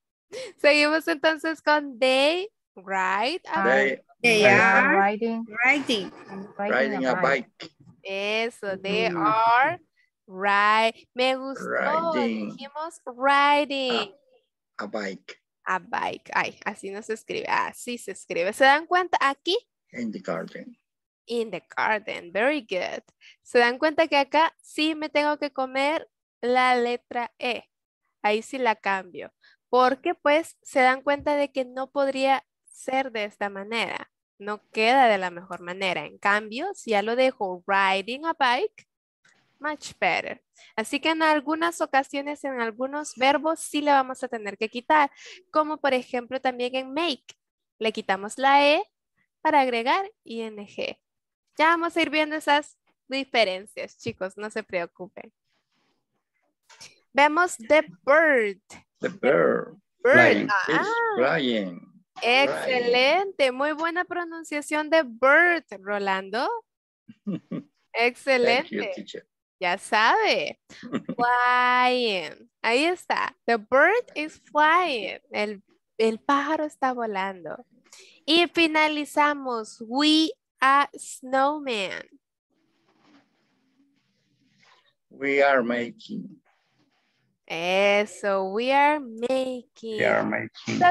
Seguimos entonces con they ride a bike. They, are, riding, riding, a, bike. Eso, they mm. are Right. Me gustó. Dijimos riding. A, bike. A bike. Ay, así no se escribe. Así se escribe. ¿Se dan cuenta aquí? In the garden. In the garden. Very good. ¿Se dan cuenta que acá sí me tengo que comer la letra E? Ahí sí la cambio. Porque pues se dan cuenta de que no podría ser de esta manera. No queda de la mejor manera. En cambio, si ya lo dejo riding a bike, Much better. Así que en algunas ocasiones, en algunos verbos, sí le vamos a tener que quitar. Como por ejemplo también en make. Le quitamos la E para agregar ing. Ya vamos a ir viendo esas diferencias, chicos. No se preocupen. Vemos the bird. The bird. bird. Flying. Ah. Excelente. Muy buena pronunciación de bird, Rolando. [LAUGHS] Excelente. Ya sabe. Flying. Ahí está. The bird is flying. El, el pájaro está volando. Y finalizamos. We are snowman. We are making. Eso, we are making. We are making.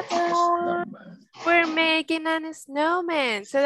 We're making a snowman. So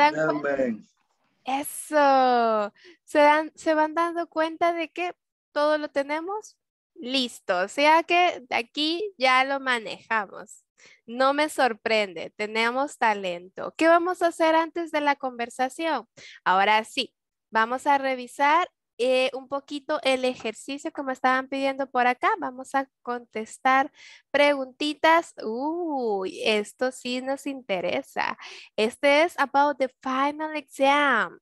eso. Se, se van dando cuenta de que todo lo tenemos listo. O sea que de aquí ya lo manejamos. No me sorprende, tenemos talento. ¿Qué vamos a hacer antes de la conversación? Ahora sí, vamos a revisar eh, un poquito el ejercicio como estaban pidiendo por acá. Vamos a contestar preguntitas. Uy, esto sí nos interesa. Este es about the final exam.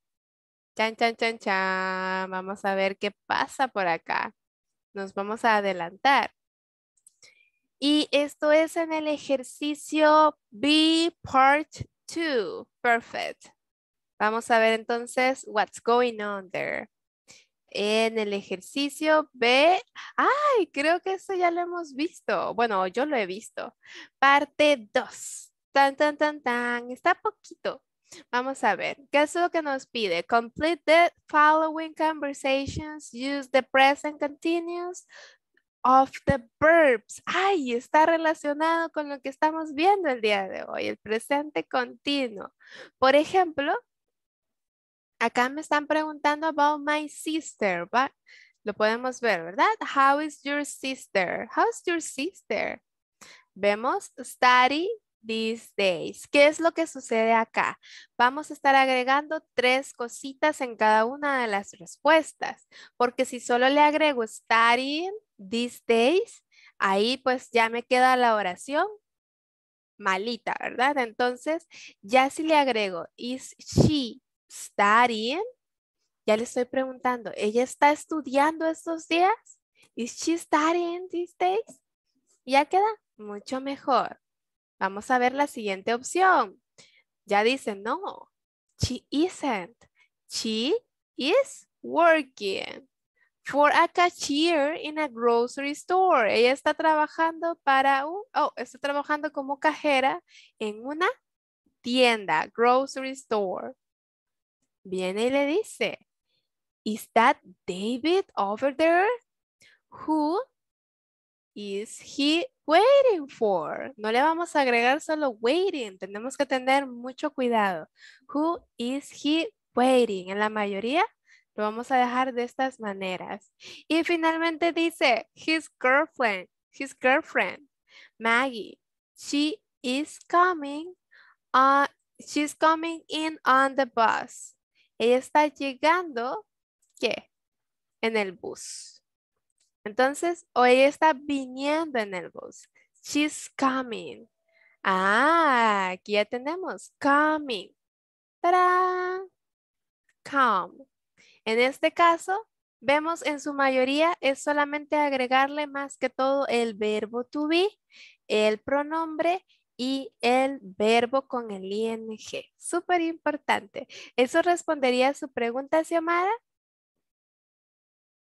Chan, chan, chan, chan. Vamos a ver qué pasa por acá. Nos vamos a adelantar. Y esto es en el ejercicio B part 2. Perfect. Vamos a ver entonces what's going on there en el ejercicio B, ay, creo que eso ya lo hemos visto. Bueno, yo lo he visto. Parte 2. Tan, tan, tan, tan. Está poquito. Vamos a ver, ¿qué es lo que nos pide? Complete the following conversations, use the present continuous of the verbs. Ay, está relacionado con lo que estamos viendo el día de hoy, el presente continuo. Por ejemplo, acá me están preguntando about my sister, Lo podemos ver, ¿verdad? How is your sister? How's your sister? Vemos study these days. ¿Qué es lo que sucede acá? Vamos a estar agregando tres cositas en cada una de las respuestas, porque si solo le agrego studying these days, ahí pues ya me queda la oración malita, ¿verdad? Entonces, ya si le agrego is she studying? Ya le estoy preguntando, ¿ella está estudiando estos días? ¿Is she studying these days? Ya queda mucho mejor. Vamos a ver la siguiente opción. Ya dice, no, she isn't. She is working for a cashier in a grocery store. Ella está trabajando para un, oh, está trabajando como cajera en una tienda, grocery store viene y le dice, Is that David over there? Who is he waiting for? No le vamos a agregar solo waiting. Tenemos que tener mucho cuidado. Who is he waiting? En la mayoría lo vamos a dejar de estas maneras. Y finalmente dice, his girlfriend, his girlfriend, Maggie, she is coming, uh, she's coming in on the bus. Ella está llegando, ¿qué? En el bus. Entonces, o ella está viniendo en el bus. She's coming. Ah, aquí ya tenemos coming. ¡Tarán! Come. En este caso, vemos en su mayoría es solamente agregarle más que todo el verbo to be, el pronombre y el verbo con el ing. Súper importante. ¿Eso respondería a su pregunta, Xiomara?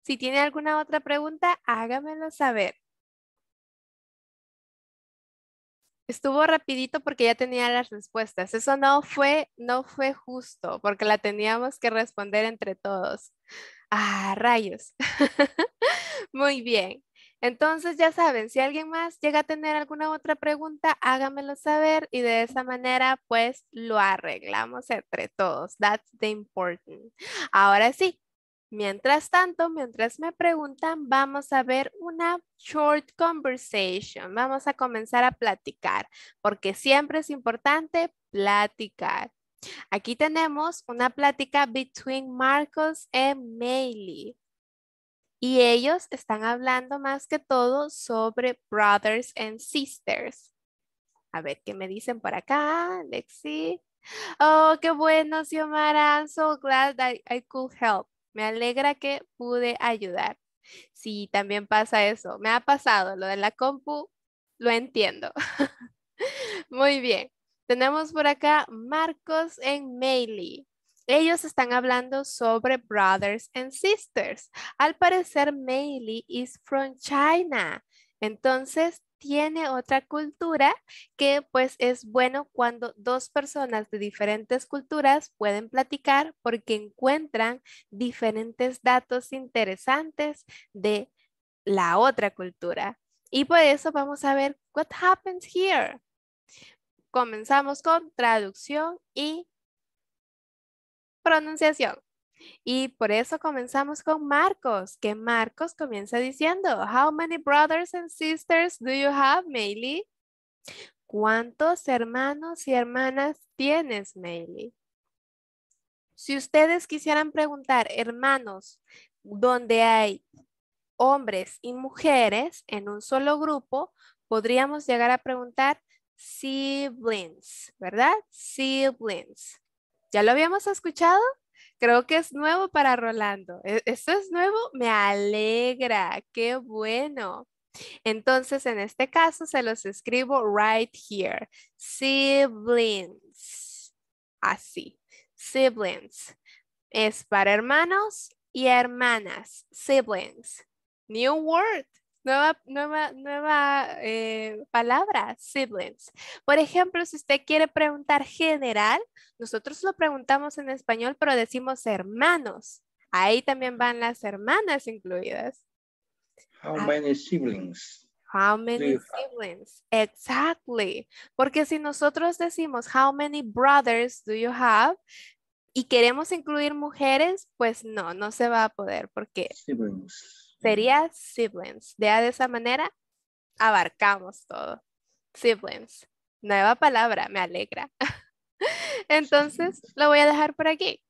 Si tiene alguna otra pregunta, hágamelo saber. Estuvo rapidito porque ya tenía las respuestas. Eso no fue, no fue justo porque la teníamos que responder entre todos. Ah, rayos. [LAUGHS] Muy bien. Entonces, ya saben, si alguien más llega a tener alguna otra pregunta, hágamelo saber y de esa manera, pues, lo arreglamos entre todos. That's the important. Ahora sí, mientras tanto, mientras me preguntan, vamos a ver una short conversation. Vamos a comenzar a platicar, porque siempre es importante platicar. Aquí tenemos una plática between Marcos y Meili. Y ellos están hablando más que todo sobre brothers and sisters. A ver qué me dicen por acá, Lexi. Oh, qué bueno, Xiomara. so glad that I could help. Me alegra que pude ayudar. Sí, también pasa eso. Me ha pasado lo de la compu, lo entiendo. [LAUGHS] Muy bien. Tenemos por acá Marcos en Mailey. Ellos están hablando sobre brothers and sisters. Al parecer, Meili is from China. Entonces, tiene otra cultura que pues es bueno cuando dos personas de diferentes culturas pueden platicar porque encuentran diferentes datos interesantes de la otra cultura. Y por eso vamos a ver what happens here. Comenzamos con traducción y pronunciación. Y por eso comenzamos con Marcos, que Marcos comienza diciendo, How many brothers and sisters do you have, Meili? ¿Cuántos hermanos y hermanas tienes, Maylie? Si ustedes quisieran preguntar, hermanos, donde hay hombres y mujeres en un solo grupo, podríamos llegar a preguntar siblings, ¿verdad? Siblings ya lo habíamos escuchado, creo que es nuevo para Rolando. E, esto es nuevo, me alegra, qué bueno. Entonces, en este caso se los escribo right here. Siblings. Así. Siblings. Es para hermanos y hermanas. Siblings. New word. Nueva, nueva, nueva eh, palabra, siblings. Por ejemplo, si usted quiere preguntar general, nosotros lo preguntamos en español, pero decimos hermanos. Ahí también van las hermanas incluidas. How ah. many siblings? How many siblings? Exactly. Porque si nosotros decimos how many brothers do you have y queremos incluir mujeres, pues no, no se va a poder porque siblings Sería siblings. de esa manera abarcamos todo. Siblings. Nueva palabra, me alegra. [LAUGHS] Entonces, lo voy a dejar por aquí.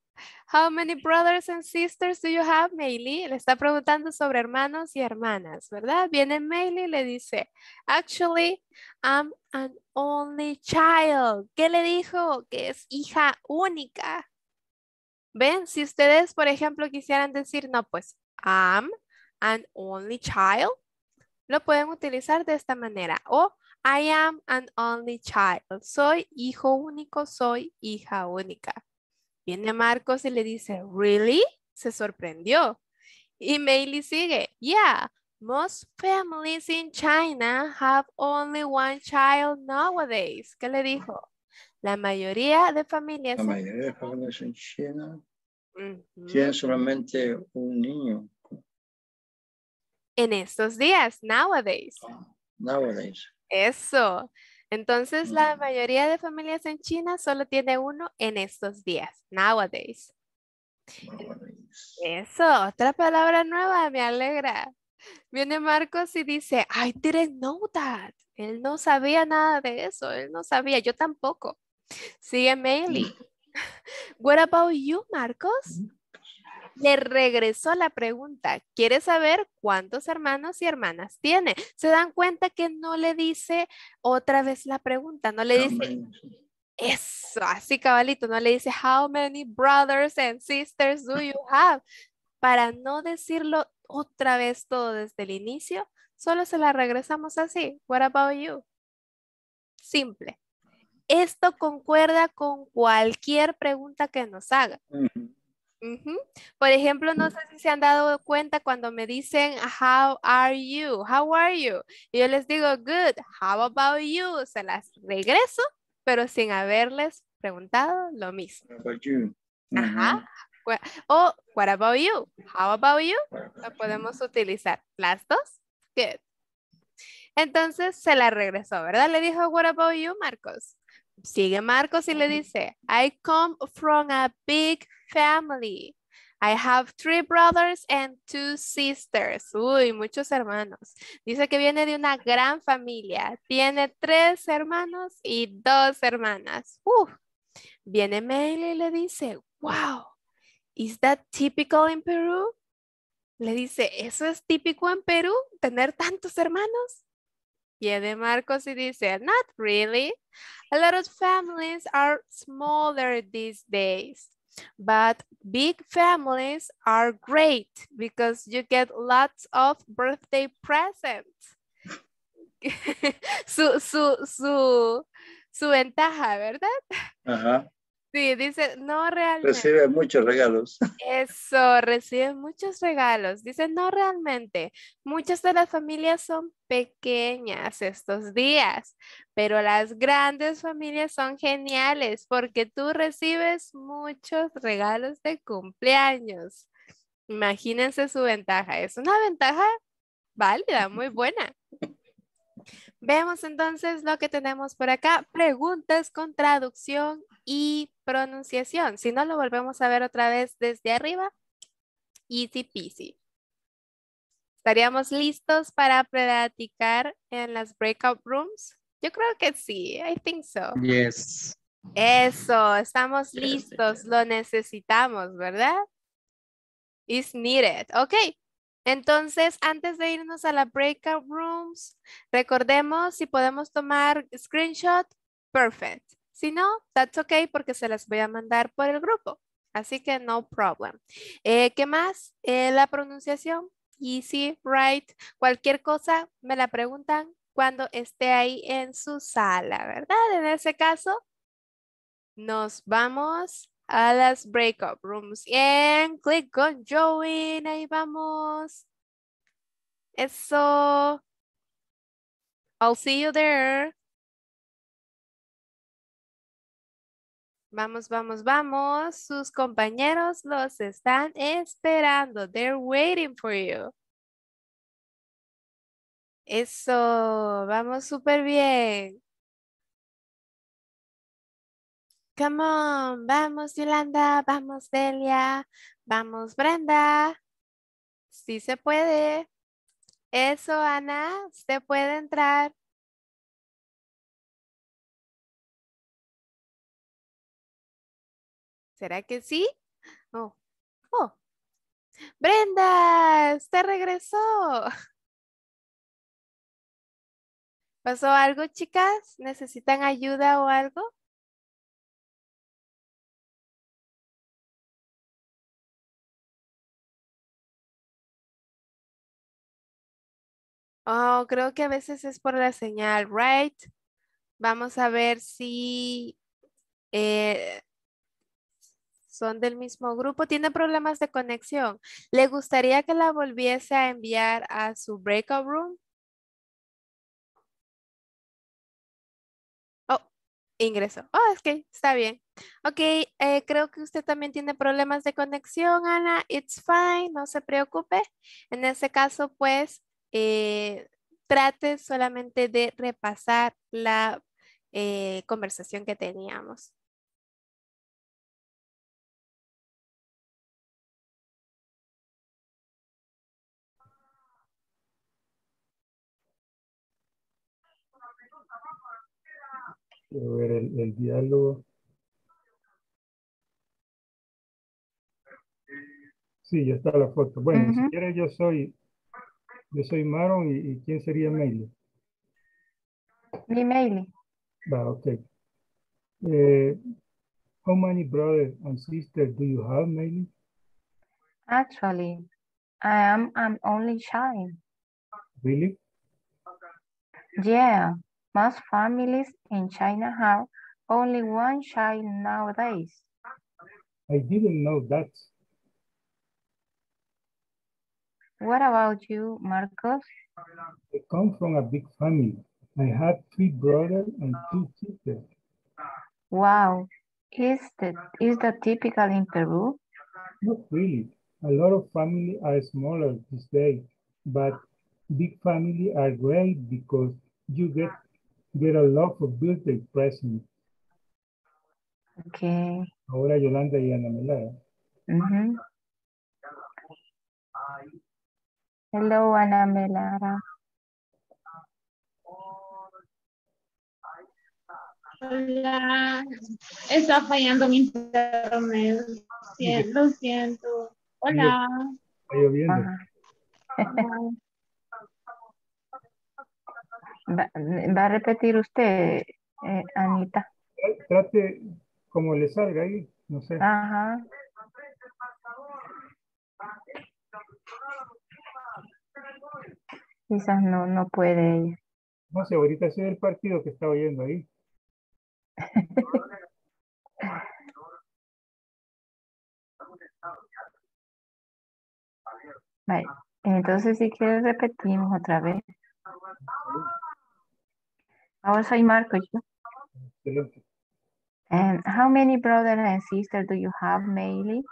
How many brothers and sisters do you have, Meili? Le está preguntando sobre hermanos y hermanas, ¿verdad? Viene Meili y le dice, actually, I'm an only child. ¿Qué le dijo? Que es hija única. ¿Ven? Si ustedes, por ejemplo, quisieran decir, no, pues, I'm an only child. Lo pueden utilizar de esta manera. O I am an only child. Soy hijo único, soy hija única. Viene Marcos y le dice, ¿really? Se sorprendió. Y Meili sigue, yeah, most families in China have only one child nowadays. ¿Qué le dijo? La mayoría de familias. de familias en China tienen solamente un niño en estos días, nowadays. Ah, eso. Entonces, la mayoría de familias en China solo tiene uno en estos días, nowadays. Eso, otra palabra nueva, me alegra. Viene Marcos y dice, I didn't know that. Él no sabía nada de eso, él no sabía, yo tampoco. Sigue Emily. Mm. [LAUGHS] What about you, Marcos? le regresó la pregunta. Quiere saber cuántos hermanos y hermanas tiene. Se dan cuenta que no le dice otra vez la pregunta, no le dice eso, así cabalito, no le dice how many brothers and sisters do you have. Para no decirlo otra vez todo desde el inicio, solo se la regresamos así. What about you? Simple. Esto concuerda con cualquier pregunta que nos haga. Por ejemplo, no mm. sé si se han dado cuenta cuando me dicen, how are you? How are you? yo les digo, good. How about you? Se las regreso, pero sin haberles preguntado lo mismo. How about you? Ajá. O, what about you? How about you? Lo podemos utilizar. Las dos. Good. Entonces se la regresó, ¿verdad? Le dijo, what about you, Marcos? Sigue Marcos y le dice, I come from a big family. I have three brothers and two sisters. Uy, muchos hermanos. Dice que viene de una gran familia. Tiene tres hermanos y dos hermanas. Viene Mel y le dice, wow, is that typical in Peru? Le dice, ¿eso es típico en Perú? ¿Tener tantos hermanos? Viene Marcos y dice, not really. A lot of families are smaller these days. But big families are great because you get lots of birthday presents. [LAUGHS] su, su, su, su ventaja, ¿verdad? Ajá. Sí, dice, no realmente. Recibe muchos regalos. [LAUGHS] Eso, recibe muchos regalos. Dice, no realmente. Muchas de las familias son pequeñas estos días, pero las grandes familias son geniales porque tú recibes muchos regalos de cumpleaños. Imagínense su ventaja. Es una ventaja válida, muy buena. Veamos entonces lo que tenemos por acá. Preguntas con traducción y pronunciación. Si no, lo volvemos a ver otra vez desde arriba. Easy peasy. ¿Estaríamos listos para platicar en las breakout rooms? Yo creo que sí. I think so. Yes. Eso, estamos listos. Lo necesitamos, ¿verdad? Is needed. Ok, entonces, antes de irnos a la breakout rooms, recordemos si podemos tomar screenshot, perfect. Si no, that's okay porque se las voy a mandar por el grupo. Así que no problem. Eh, ¿Qué más? Eh, la pronunciación, easy, right. Cualquier cosa me la preguntan cuando esté ahí en su sala, ¿verdad? En ese caso, nos vamos a las breakup rooms. Bien, click on join, ahí vamos. Eso. I'll see you there. Vamos, vamos, vamos. Sus compañeros los están esperando. They're waiting for you. Eso, vamos súper bien. vamos Yolanda, vamos Delia, vamos Brenda. Sí se puede. Eso, Ana, usted puede entrar. ¿Será que sí? Oh, oh. Brenda, usted regresó. ¿Pasó algo, chicas? ¿Necesitan ayuda o algo? Oh, creo que a veces es por la señal, right? Vamos a ver si eh, son del mismo grupo. Tiene problemas de conexión. ¿Le gustaría que la volviese a enviar a su breakout room? Oh, ingreso. Oh, ok, está bien. Ok, eh, creo que usted también tiene problemas de conexión, Ana. It's fine, no se preocupe. En ese caso, pues, eh, trate solamente de repasar la eh, conversación que teníamos. ver, el, diálogo. Sí, ya está la foto. Bueno, si quieres yo soy yo soy Maron y, ¿quién sería Meili? Mi Meili. Va, eh, how many brothers and sisters do you have, Meili? Actually, I am an only child. Really? Yeah, most families in China have only one child nowadays. I didn't know that. What about you, Marcos? I come from a big family. I have three brothers and two sisters. Wow. Is that, is that typical in Peru? Not really. A lot of families are smaller these days, but big families are great because you get get a lot of birthday presents. Okay. Ahora Yolanda y Ana Melada. Mm -hmm. Hello, Ana Melara. Hola, está fallando mi internet. Lo siento. Hola. [LAUGHS] Va, a repetir usted, eh, Anita. Trate como le salga ahí, no sé. Ajá. Quizás no, no puede ella. No sé, ahorita es el partido que estaba oyendo ahí. [LAUGHS] vale. Entonces, si quieres, repetimos otra vez. Ahora soy Marco. Yo. Excelente. how many brothers and sisters do you have, pues,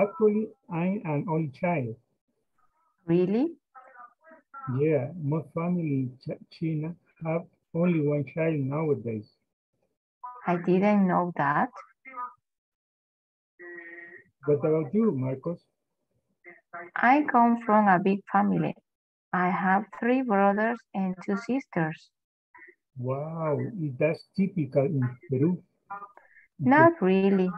Actually, I'm an only child. Really? Yeah, most family in China have only one child nowadays. I didn't know that. What about you, Marcos? I come from a big family. I have three brothers and two sisters. Wow, that's typical in Peru. Not really.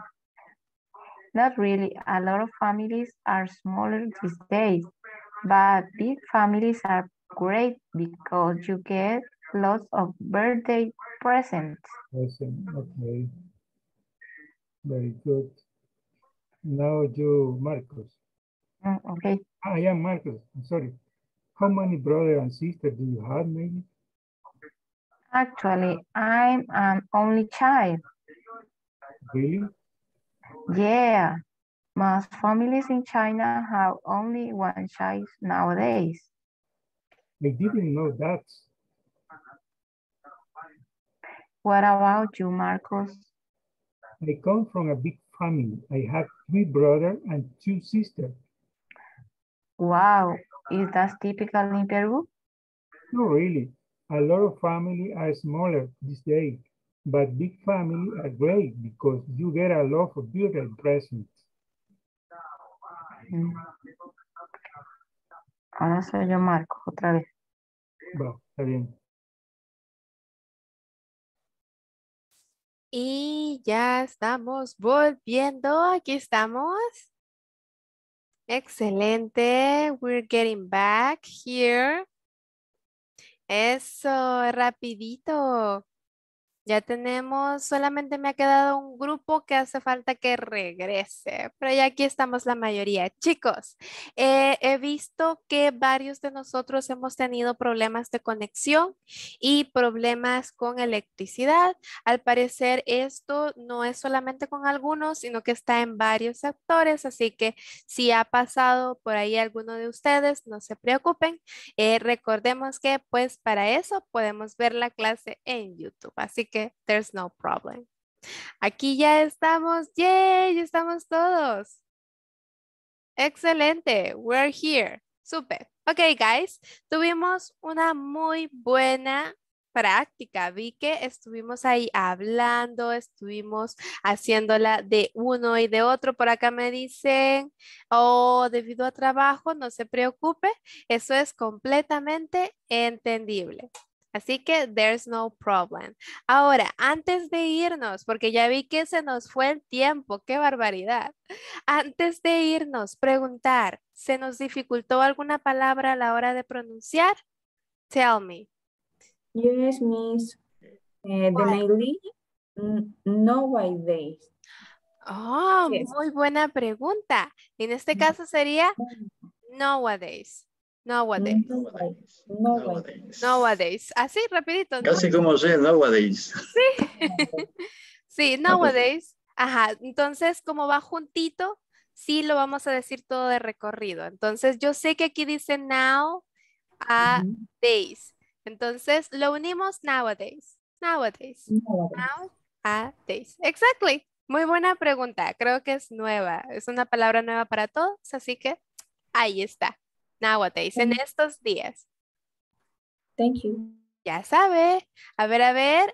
Not really. A lot of families are smaller these days, but big families are great because you get lots of birthday presents. okay. Very good. Now you, Marcos. Mm, okay. Ah, yeah, Marcos, I'm sorry. How many brothers and sisters do you have, maybe? Actually, I'm an only child. Really? Yeah, most families in China have only one child nowadays. I didn't know that. What about you, Marcos? I come from a big family. I have three brothers and two sisters. Wow, is that typical in Peru? Not really. A lot of families are smaller these days. But big family are great because you get a lot of beautiful presents. Mm. Ahora soy yo, Marco, otra vez. Bueno, está bien. Y ya estamos volviendo. Aquí estamos. Excelente. We're getting back here. Eso, rapidito. Ya tenemos, solamente me ha quedado un grupo que hace falta que regrese, pero ya aquí estamos la mayoría. Chicos, eh, he visto que varios de nosotros hemos tenido problemas de conexión y problemas con electricidad. Al parecer esto no es solamente con algunos, sino que está en varios sectores, así que si ha pasado por ahí alguno de ustedes, no se preocupen. Eh, recordemos que pues para eso podemos ver la clase en YouTube, así que there's no problem. Aquí ya estamos, yay, ya estamos todos. Excelente, we're here. Super. Ok, guys, tuvimos una muy buena práctica. Vi que estuvimos ahí hablando, estuvimos haciéndola de uno y de otro. Por acá me dicen, oh, debido a trabajo, no se preocupe. Eso es completamente entendible. Así que there's no problem. Ahora, antes de irnos, porque ya vi que se nos fue el tiempo, qué barbaridad. Antes de irnos, preguntar, ¿se nos dificultó alguna palabra a la hora de pronunciar? Tell me. Yes, miss. Eh, no the days. Oh, muy buena pregunta. En este mm. caso sería mm. nowadays. Nowadays. Nowadays. Así, rapidito. Casi como sea nowadays. Sí. [LAUGHS] sí, nowadays. Ajá, entonces como va juntito, sí lo vamos a decir todo de recorrido. Entonces yo sé que aquí dice now a days. Entonces lo unimos nowadays. Nowadays. Now a days. Exactly. Muy buena pregunta. Creo que es nueva. Es una palabra nueva para todos, así que ahí está nowadays, en estos días. Thank you. Ya sabe. A ver, a ver.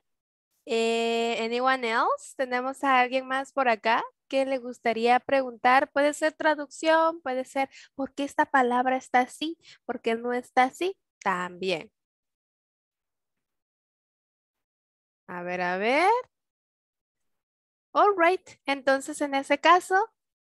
Eh, anyone else? ¿Tenemos a alguien más por acá que le gustaría preguntar? Puede ser traducción, puede ser por qué esta palabra está así, por qué no está así, también. A ver, a ver. All right. Entonces, en ese caso,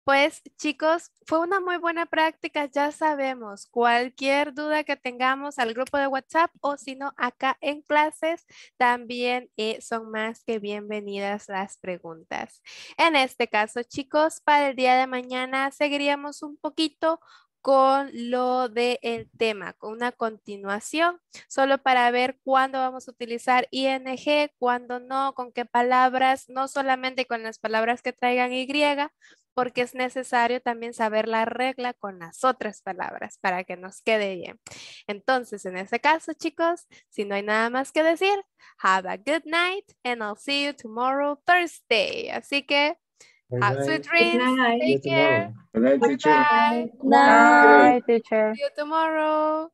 pues chicos, fue una muy buena práctica, ya sabemos. Cualquier duda que tengamos al grupo de WhatsApp o si no acá en clases, también eh, son más que bienvenidas las preguntas. En este caso, chicos, para el día de mañana seguiríamos un poquito con lo del tema, con una continuación, solo para ver cuándo vamos a utilizar ING, cuándo no, con qué palabras, no solamente con las palabras que traigan Y, porque es necesario también saber la regla con las otras palabras para que nos quede bien. Entonces, en ese caso, chicos, si no hay nada más que decir, have a good night and I'll see you tomorrow Thursday. Así que, have sweet dreams. Take care. bye teacher. Bye. teacher. See you tomorrow.